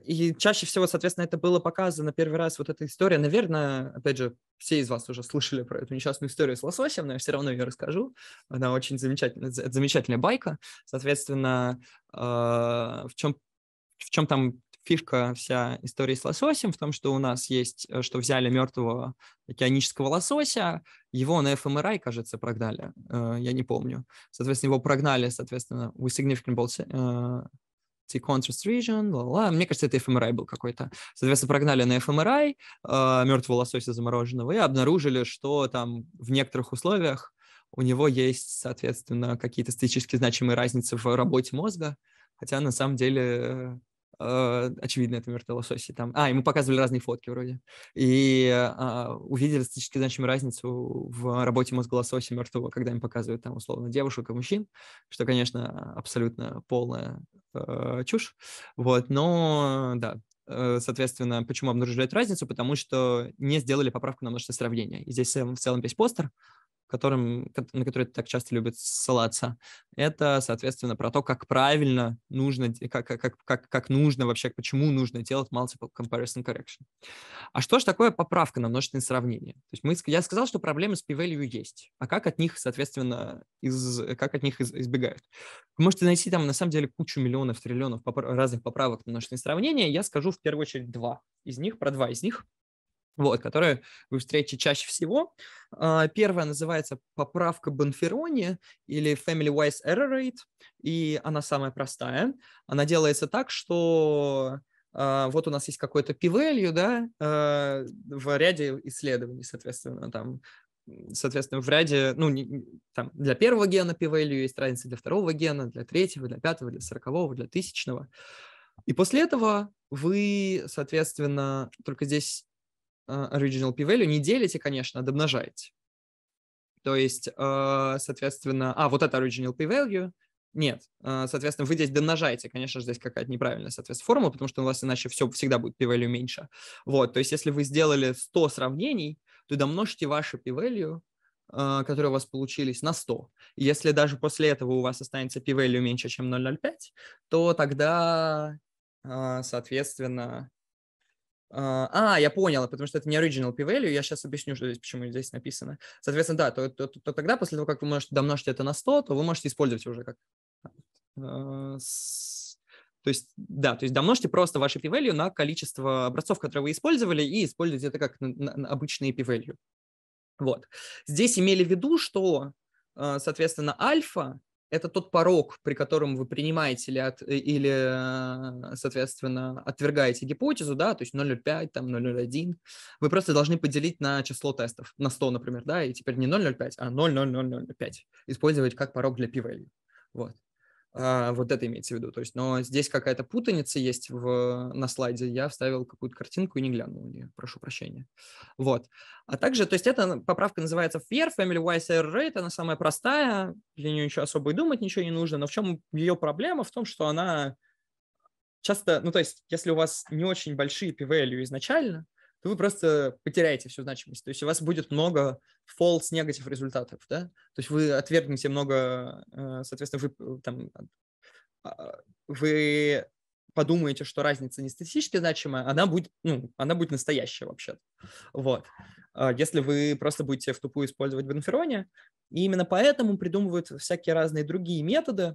A: И чаще всего, соответственно, это было показано первый раз, вот эта история. Наверное, опять же, все из вас уже слышали про эту несчастную историю с лососем, но я все равно ее расскажу. Она очень замечательная, замечательная байка. Соответственно, в чем в чем там фишка вся истории с лососем в том, что у нас есть, э, что взяли мертвого океанического лосося, его на fMRI, эм кажется, прогнали, э, я не помню. Соответственно, его прогнали, соответственно, with significant ball э, the contrast region, ла-ла. Мне кажется, это fMRI эм был какой-то. Соответственно, прогнали на fMRI эм э, мертвого лосося замороженного и обнаружили, что там в некоторых условиях у него есть, соответственно, какие-то статистически значимые разницы в работе мозга, хотя на самом деле Э, очевидно, это мертвые лососи. Там... А, ему показывали разные фотки вроде. И а, увидели статистически значимую разницу в работе мозга лосося мертвого, когда им показывают там условно девушек и мужчин, что, конечно, абсолютно полная э, чушь. Вот, но да, э, соответственно, почему обнаруживают разницу? Потому что не сделали поправку на множество сравнения. И здесь э, в целом весь постер, которым, на который так часто любят ссылаться. Это, соответственно, про то, как правильно нужно, как, как, как, как нужно вообще, почему нужно делать multiple comparison correction. А что же такое поправка на множественное сравнение? То есть мы, я сказал, что проблемы с p-value есть, а как от них, соответственно, из, как от них из, избегают? Вы можете найти там, на самом деле, кучу миллионов, триллионов попра- разных поправок на множественное сравнение. Я скажу в первую очередь два из них, про два из них вот, которые вы встретите чаще всего. А, первая называется поправка Бонферони или Family-Wise Error Rate, и она самая простая. Она делается так, что а, вот у нас есть какой-то p-value, да, а, в ряде исследований, соответственно, там соответственно, в ряде, ну, не, там, для первого гена p-value есть разница для второго гена, для третьего, для пятого, для сорокового, для тысячного. И после этого вы, соответственно, только здесь а, original p-value не делите, конечно, а домножаете. То есть, а, соответственно, а, вот это original p-value, нет, а, соответственно, вы здесь домножаете, конечно же, здесь какая-то неправильная, соответственно, формула, потому что у вас иначе все всегда будет p-value меньше. Вот, то есть если вы сделали 100 сравнений, то домножьте ваши p-value, которые у вас получились, на 100. Если даже после этого у вас останется p-value меньше, чем 0,05, то тогда, соответственно, а, а, я понял, потому что это не original p-value, я сейчас объясню, что здесь, почему здесь написано. Соответственно, да, то, то, то, то тогда, после того, как вы можете домножить это на 100, то вы можете использовать уже как... А, то есть, да, то есть домножьте просто ваши p-value на количество образцов, которые вы использовали, и используйте это как на, на обычные p-value. Вот. Здесь имели в виду, что, а, соответственно, альфа это тот порог, при котором вы принимаете или, от, э, или э, соответственно, отвергаете гипотезу, да, то есть 0,05, там 0,01, вы просто должны поделить на число тестов, на 100, например, да, и теперь не 0,05, а 0,0005 использовать как порог для p-value. Вот. А, вот это имеется в виду. То есть, но здесь какая-то путаница есть в, на слайде. Я вставил какую-то картинку и не глянул ее. Прошу прощения. Вот. А также, то есть, эта поправка называется Fair Family Wise Error Rate. Она самая простая. Для нее ничего особо и думать ничего не нужно. Но в чем ее проблема? В том, что она часто, ну, то есть, если у вас не очень большие p изначально, то вы просто потеряете всю значимость. То есть у вас будет много false negative результатов, да? То есть вы отвергнете много, э, соответственно, вы э, там а, вы подумаете, что разница не статистически значимая, она будет, ну, она будет настоящая вообще. Вот. А если вы просто будете в тупую использовать Бенфероне, и именно поэтому придумывают всякие разные другие методы,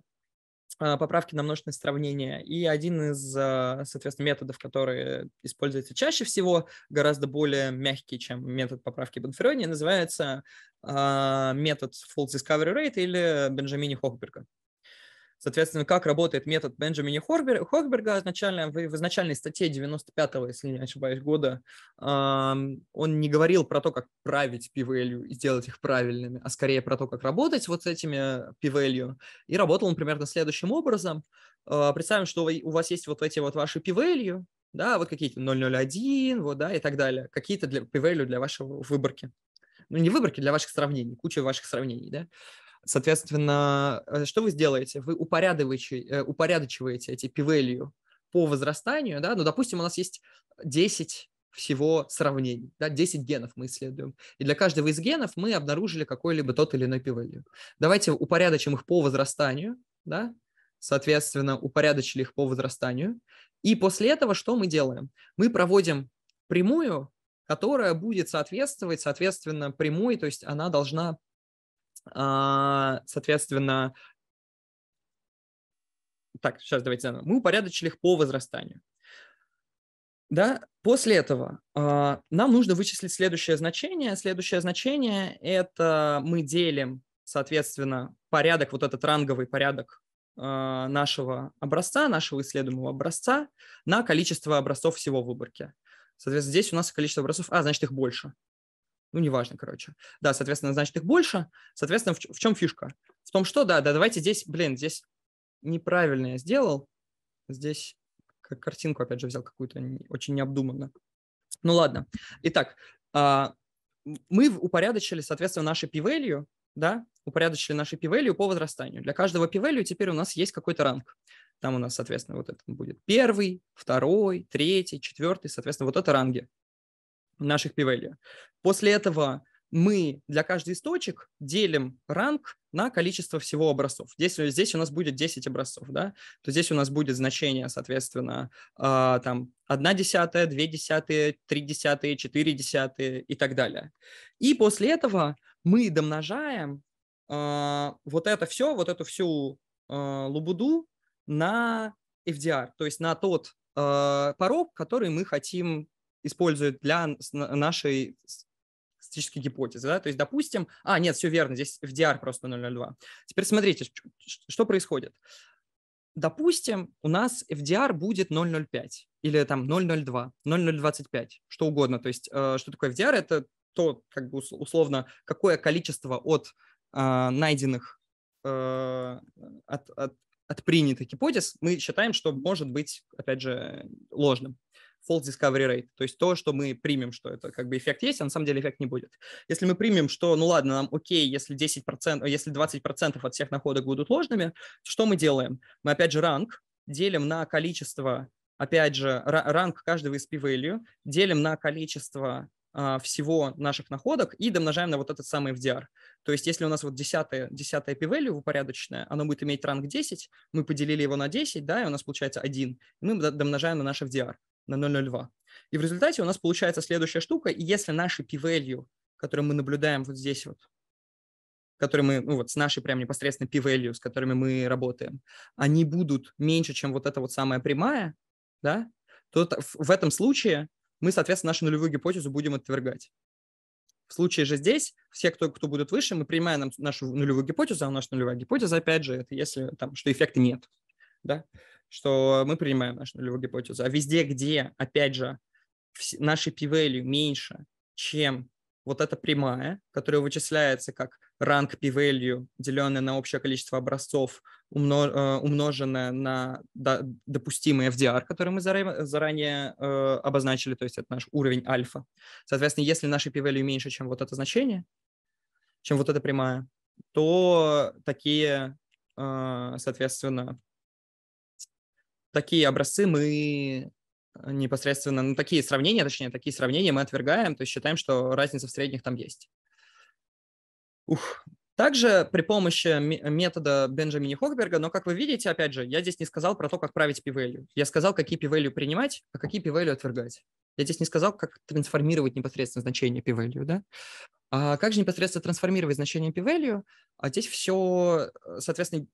A: а, поправки на множественное сравнение. И один из, а, соответственно, методов, которые используются чаще всего, гораздо более мягкий, чем метод поправки Бонферони, называется а, метод full Discovery Rate или Бенджамини Хохберга. Соответственно, как работает метод Бенджамина Хорберга? изначально, в, в изначальной статье 95-го, если не ошибаюсь, года, он не говорил про то, как править p-value и сделать их правильными, а скорее про то, как работать вот с этими p-value. И работал он примерно следующим образом. А, представим, что у вас есть вот эти вот ваши p-value, да, вот какие-то 001, вот, да, и так далее, какие-то для p-value для вашего выборки ну не выборки для ваших сравнений, куча ваших сравнений, да. Соответственно, э, что вы сделаете? Вы упорядочиваете, э, упорядочиваете эти пивелью по возрастанию, да, ну, допустим, у нас есть 10 всего сравнений. Да, 10 генов мы исследуем. И для каждого из генов мы обнаружили какой-либо тот или иной пивелью. Давайте упорядочим их по возрастанию, да, соответственно, упорядочили их по возрастанию. И после этого что мы делаем? Мы проводим прямую, которая будет соответствовать, соответственно, прямой, то есть она должна а, соответственно, так, сейчас давайте заново. Мы упорядочили их по возрастанию. Да, после этого э, нам нужно вычислить следующее значение. Следующее значение – это мы делим, соответственно, порядок, вот этот ранговый порядок э, нашего образца, нашего исследуемого образца на количество образцов всего в выборке. Соответственно, здесь у нас количество образцов, а, значит, их больше ну, неважно, короче. Да, соответственно, значит, их больше. Соответственно, в, в чем фишка? В том, что, да, да, давайте здесь, блин, здесь неправильно я сделал. Здесь как картинку, опять же, взял какую-то не, очень необдуманно. Ну, ладно. Итак, а, мы упорядочили, соответственно, наши p-value, да, упорядочили наши p-value по возрастанию. Для каждого p-value теперь у нас есть какой-то ранг. Там у нас, соответственно, вот это будет первый, второй, третий, четвертый, соответственно, вот это ранги наших p-value. После этого мы для каждой из точек делим ранг на количество всего образцов. Здесь, здесь у нас будет 10 образцов, да, то здесь у нас будет значение, соответственно, э, там 1 десятая, 2 десятые, 3 десятые, 4 десятые и так далее. И после этого мы домножаем э, вот это все, вот эту всю э, лабуду на FDR, то есть на тот порог, который мы хотим использует для нашей статистической гипотезы. Да? То есть, допустим, а, нет, все верно, здесь FDR просто 0,02. Теперь смотрите, что происходит. Допустим, у нас FDR будет 0,05 или там 0,02, 0,025, что угодно. То есть, э, что такое FDR? Это то, как бы условно, какое количество от э, найденных, э, от, от, от принятой гипотез мы считаем, что может быть, опять же, ложным false discovery rate, то есть то, что мы примем, что это как бы эффект есть, а на самом деле эффект не будет. Если мы примем, что, ну ладно, нам окей, если 10%, если 20% от всех находок будут ложными, что мы делаем? Мы опять же ранг делим на количество, опять же, ранг каждого из p-value, делим на количество а, всего наших находок и домножаем на вот этот самый FDR. То есть если у нас вот 10, 10 p-value упорядоченное, оно будет иметь ранг 10, мы поделили его на 10, да, и у нас получается 1, мы домножаем на наш FDR на 0,02. И в результате у нас получается следующая штука. И если наши p-value, которые мы наблюдаем вот здесь вот, которые мы, ну вот с нашей прям непосредственно p-value, с которыми мы работаем, они будут меньше, чем вот эта вот самая прямая, да, то в этом случае мы, соответственно, нашу нулевую гипотезу будем отвергать. В случае же здесь, все, кто, кто будут выше, мы принимаем нашу нулевую гипотезу, а наша нулевая гипотеза, опять же, это если там, что эффекта нет. Да? что мы принимаем нашу нулевую гипотезу. А везде, где, опять же, наши p-value меньше, чем вот эта прямая, которая вычисляется как ранг p-value, деленное на общее количество образцов, э, умноженное на допустимый FDR, который мы заранее э, обозначили, то есть это наш уровень альфа. Соответственно, если наши p-value меньше, чем вот это значение, чем вот эта прямая, то такие, э, соответственно, такие образцы мы э, непосредственно, ну, такие сравнения, точнее, такие сравнения мы отвергаем, то есть считаем, что разница в средних там есть. Ух. Также при помощи метода Бенджамини Хокберга, но, как вы видите, опять же, я здесь не сказал про то, как править p-value. Я сказал, какие p-value принимать, а какие p-value отвергать. Я здесь не сказал, как трансформировать непосредственно значение p-value, да? А как же непосредственно трансформировать значение p-value? А здесь все, э, соответственно,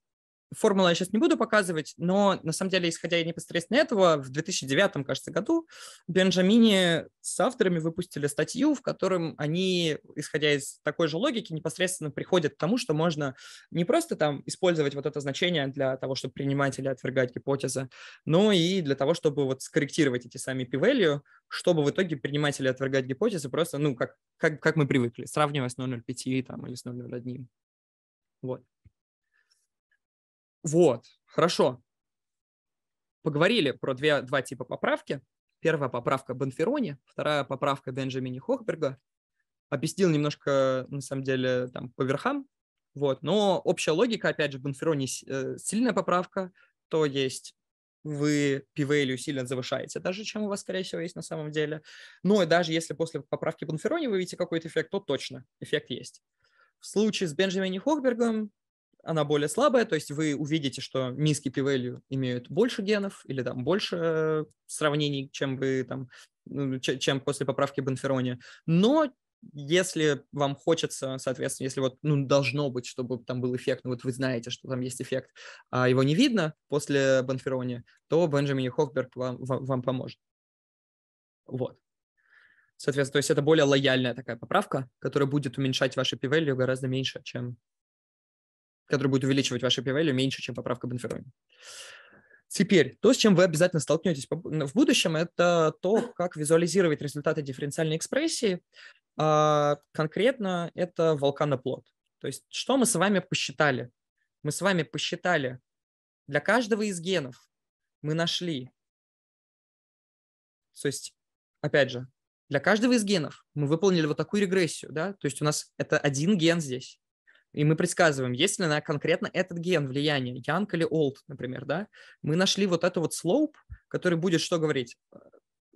A: Формулу я сейчас не буду показывать, но на самом деле, исходя непосредственно этого, в 2009, кажется, году Бенджамини с авторами выпустили статью, в котором они, исходя из такой же логики, непосредственно приходят к тому, что можно не просто там использовать вот это значение для того, чтобы принимать или отвергать гипотезы, но и для того, чтобы вот скорректировать эти сами p-value, чтобы в итоге принимать или отвергать гипотезы просто, ну, как, как, как мы привыкли, сравнивая с 0,05 там, или с 0,01. Вот. Вот, хорошо. Поговорили про две, два типа поправки. Первая поправка Бенферони, вторая поправка Бенджамини Хохберга. Объяснил немножко, на самом деле, там, по верхам. Вот. Но общая логика, опять же, Бенферони э, сильная поправка, то есть вы p сильно завышаете, даже чем у вас, скорее всего, есть на самом деле. Но и даже если после поправки Бонферони вы видите какой-то эффект, то точно эффект есть. В случае с Бенджамином Хохбергом она более слабая, то есть вы увидите, что миски P-value имеют больше генов или там больше сравнений, чем вы там, ну, чем после поправки Бенферони. Но если вам хочется, соответственно, если вот ну, должно быть, чтобы там был эффект, ну вот вы знаете, что там есть эффект, а его не видно после Бенферони, то Бенджамин Хофберг вам, вам, вам поможет. Вот. Соответственно, то есть это более лояльная такая поправка, которая будет уменьшать ваши p гораздо меньше, чем который будет увеличивать ваше PVL меньше, чем поправка Бенферони. Теперь, то, с чем вы обязательно столкнетесь в будущем, это то, как визуализировать результаты дифференциальной экспрессии. А, конкретно это волканоплод. То есть, что мы с вами посчитали? Мы с вами посчитали для каждого из генов мы нашли, то есть, опять же, для каждого из генов мы выполнили вот такую регрессию, да, то есть у нас это один ген здесь, и мы предсказываем, есть ли на конкретно этот ген влияние, Young или Old, например, да? Мы нашли вот эту вот slope, который будет что говорить?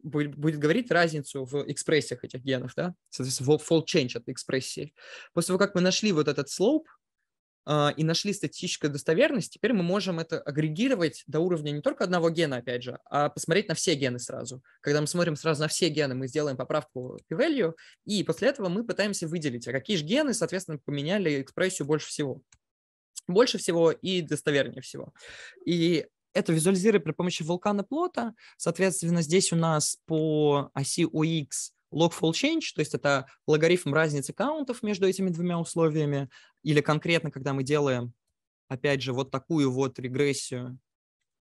A: будет, будет говорить разницу в экспрессиях этих генов, да, соответственно, fold change от экспрессии. После того, как мы нашли вот этот slope, а, и нашли статистическую достоверность, теперь мы можем это агрегировать до уровня не только одного гена, опять же, а посмотреть на все гены сразу. Когда мы смотрим сразу на все гены, мы сделаем поправку p-value, и после этого мы пытаемся выделить, а какие же гены, соответственно, поменяли экспрессию больше всего. Больше всего и достовернее всего. И это визуализирует при помощи вулкана плота. Соответственно, здесь у нас по оси OX logful change, то есть это логарифм разницы каунтов между этими двумя условиями, или конкретно, когда мы делаем, опять же, вот такую вот регрессию,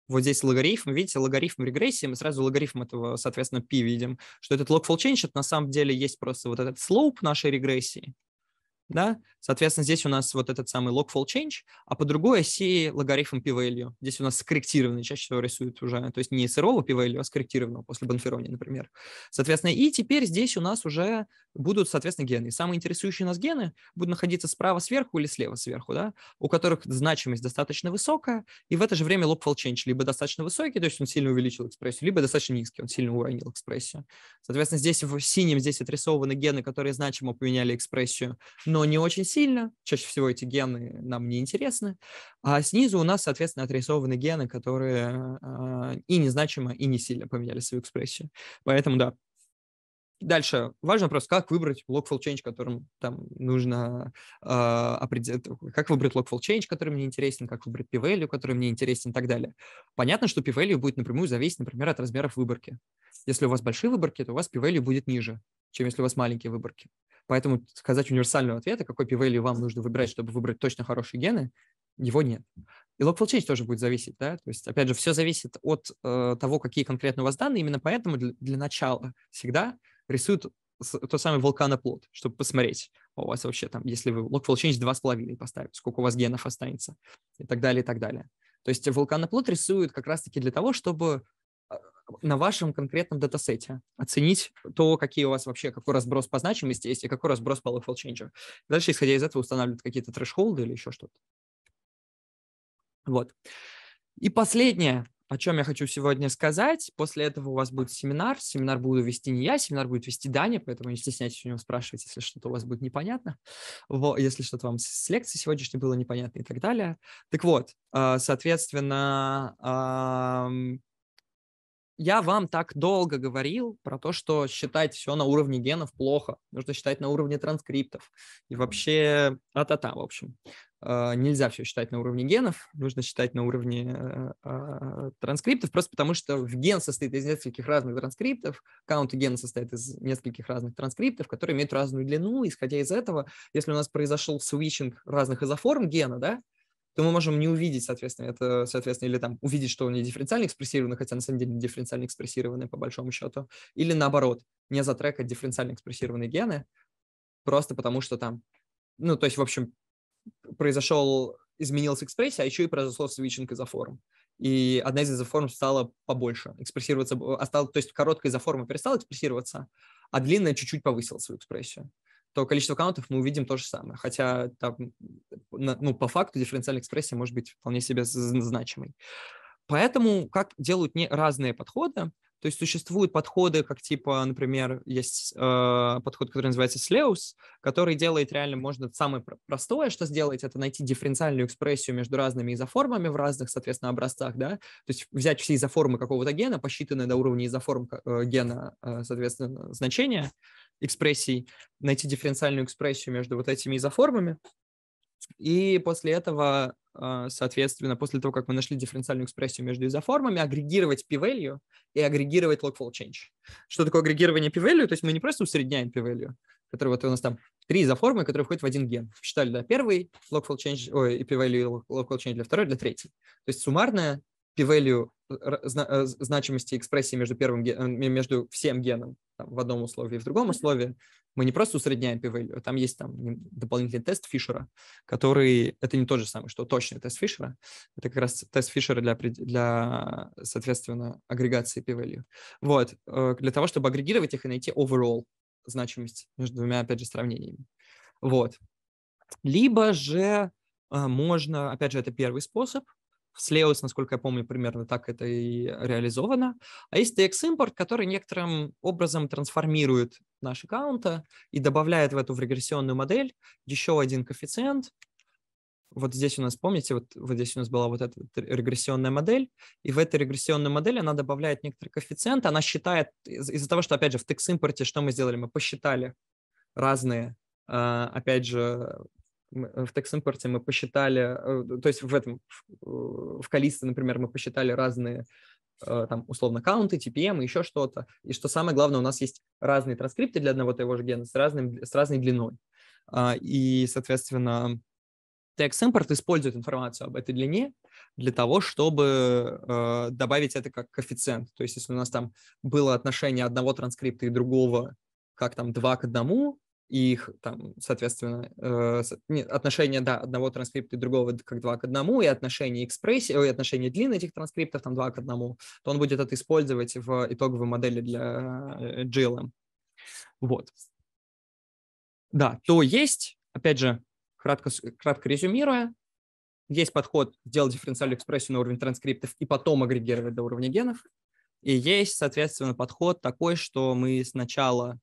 A: вот здесь логарифм, видите, логарифм регрессии, мы сразу логарифм этого, соответственно, p видим, что этот logful change, это на самом деле есть просто вот этот slope нашей регрессии, да, соответственно, здесь у нас вот этот самый log fold change, а по другой оси логарифм p-value. Здесь у нас скорректированный, чаще всего рисуют уже, то есть не сырого p-value, а скорректированного после Бонферони, например. Соответственно, и теперь здесь у нас уже будут, соответственно, гены. И самые интересующие нас гены будут находиться справа сверху или слева сверху, да, у которых значимость достаточно высокая, и в это же время log fold change либо достаточно высокий, то есть он сильно увеличил экспрессию, либо достаточно низкий, он сильно уронил экспрессию. Соответственно, здесь в синем здесь отрисованы гены, которые значимо поменяли экспрессию, но но не очень сильно. Чаще всего эти гены нам не интересны. А снизу у нас, соответственно, отрисованы гены, которые э, и незначимо, и не сильно поменяли свою экспрессию. Поэтому, да, Дальше важный вопрос, как выбрать lockful change, которым там нужно э, а, определить, как выбрать lockful change, который мне интересен, как выбрать p-value, который мне интересен и так далее. Понятно, что p-value будет напрямую зависеть, например, от размеров выборки. Если у вас большие выборки, то у вас p-value будет ниже, чем если у вас маленькие выборки. Поэтому сказать универсального ответа, какой p-value вам нужно выбирать, чтобы выбрать точно хорошие гены, его нет. И local change тоже будет зависеть, да, то есть, опять же, все зависит от э, того, какие конкретно у вас данные, именно поэтому для, для начала всегда рисуют тот самый вулканоплод, чтобы посмотреть, у вас вообще там, если вы log change 2,5 поставите, сколько у вас генов останется, и так далее, и так далее. То есть вулканоплод рисуют как раз-таки для того, чтобы а, на вашем конкретном датасете оценить то, какие у вас вообще, какой разброс по значимости есть и какой разброс по log change. Дальше, исходя из этого, устанавливают какие-то трэшхолды или еще что-то. Вот. И последнее, о чем я хочу сегодня сказать. После этого у вас будет семинар. Семинар буду вести не я, семинар будет вести Даня, поэтому не стесняйтесь у него спрашивать, если что-то у вас будет непонятно, вот, если что-то вам с лекции сегодняшней было непонятно и так далее. Так вот, э, соответственно, я вам так долго говорил про то, что считать все на уровне генов плохо, нужно считать на уровне транскриптов. И вообще, а-та-та, в общем. А, нельзя все считать на уровне генов, нужно считать на уровне э, а, транскриптов, просто потому что в ген состоит из нескольких разных транскриптов, каунты гена состоят из нескольких разных транскриптов, которые имеют разную длину, исходя из этого, если у нас произошел свитчинг разных изоформ гена, да, то мы можем не увидеть, соответственно, это, соответственно, или там увидеть, что они дифференциально экспрессированы, хотя на самом деле не дифференциально экспрессированы по большому счету, или наоборот, не затрекать дифференциально экспрессированные гены, просто потому что там, ну, то есть, в общем, произошел, изменилась экспрессия, а еще и произошло свитчинг изоформ. И одна из изоформ стала побольше экспрессироваться, осталось, э, а то есть короткая изоформа перестала экспрессироваться, а длинная чуть-чуть повысила свою экспрессию то количество аккаунтов мы увидим то же самое. Хотя там, ну, по факту дифференциальная экспрессия может быть вполне себе значимой. Поэтому как делают не разные подходы, то есть существуют подходы, как типа, например, есть э, подход, который называется Sleus, который делает реально, можно самое простое, что сделать, это найти дифференциальную экспрессию между разными изоформами в разных, соответственно, образцах, да, то есть взять все изоформы какого-то гена, посчитанные до уровня изоформ э, гена, э, соответственно, значения экспрессий, найти дифференциальную экспрессию между вот этими изоформами, и после этого, а, соответственно, после того, как мы нашли дифференциальную экспрессию между изоформами, агрегировать p-value и агрегировать log-fall change. Что такое агрегирование p-value? То есть мы не просто усредняем p-value, который вот у нас там три изоформы, которые входят в один ген. Считали, да, первый log-fall change, ой, p-value и log-fall change для второй, для третьей. То есть суммарная p-value Э, значимости экспрессии между, первым, э, между всем геном там, в одном условии и в другом условии, мы не просто усредняем p-value, там есть там дополнительный тест Фишера, который, это не тот же самый, что точный тест Фишера, это как раз тест Фишера для, для соответственно, агрегации p-value. Вот, э, для того, чтобы агрегировать их и найти overall значимость между двумя, опять же, сравнениями. Вот. Либо же можно, опять же, это первый способ, с Leos, насколько я помню, примерно так это и реализовано. А есть TX-импорт, который некоторым образом трансформирует наш аккаунта и добавляет в эту в регрессионную модель еще один коэффициент. Вот здесь у нас, помните, вот, вот здесь у нас была вот эта регрессионная модель, и в этой регрессионной модели она добавляет некоторые коэффициенты, она считает, из- из-за того, что, опять же, в TX-импорте что мы сделали? Мы посчитали разные а, опять же, Э, в текст-импорте мы посчитали, э, то есть в этом, э, в, в Калисте, например, мы посчитали разные там, условно, каунты, TPM, и еще что-то. И что самое главное, у нас есть разные транскрипты для одного того же гена с, разным, с разной длиной. А, и, соответственно, TX-импорт использует информацию об этой длине для того, чтобы добавить это как коэффициент. То есть если у нас там было отношение одного транскрипта и другого как там 2 к 1, и их там, соответственно, э, нет, отношение, да, одного транскрипта и другого как два к одному, и отношение экспрессии, и отношение длины этих транскриптов там два к одному, то он будет это использовать в итоговой модели для э, GLM. Вот. Да, то есть, опять же, кратко, кратко резюмируя, есть подход делать дифференциальную экспрессию на уровне транскриптов и потом агрегировать до уровня генов. И есть, соответственно, подход такой, что мы сначала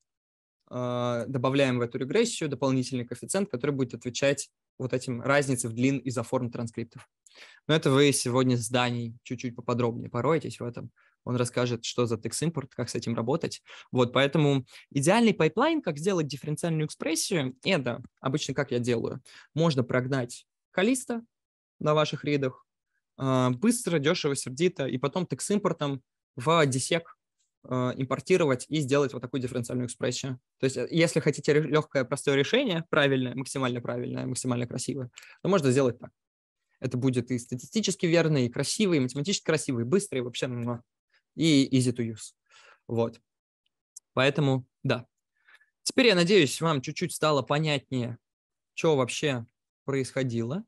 A: а, добавляем в эту регрессию дополнительный коэффициент, который будет отвечать вот этим разнице в длин изоформ транскриптов. Но это вы сегодня с Даней чуть-чуть поподробнее пороетесь в этом. Он расскажет, что за текст-импорт, как с этим работать. Вот, поэтому идеальный пайплайн, как сделать дифференциальную экспрессию, это обычно как я делаю. Можно прогнать калиста на ваших ридах, а, быстро, дешево, сердито, и потом текст-импортом в DSEC а, импортировать и сделать вот такую дифференциальную экспрессию. То есть, э, если хотите легкое, простое решение, правильное, максимально правильное, максимально красивое, то можно сделать так. Это будет и статистически верно, и красиво, и математически красиво, и быстро, и вообще и easy to use. Вот. Поэтому, да. Теперь, я надеюсь, вам чуть-чуть стало понятнее, что вообще происходило.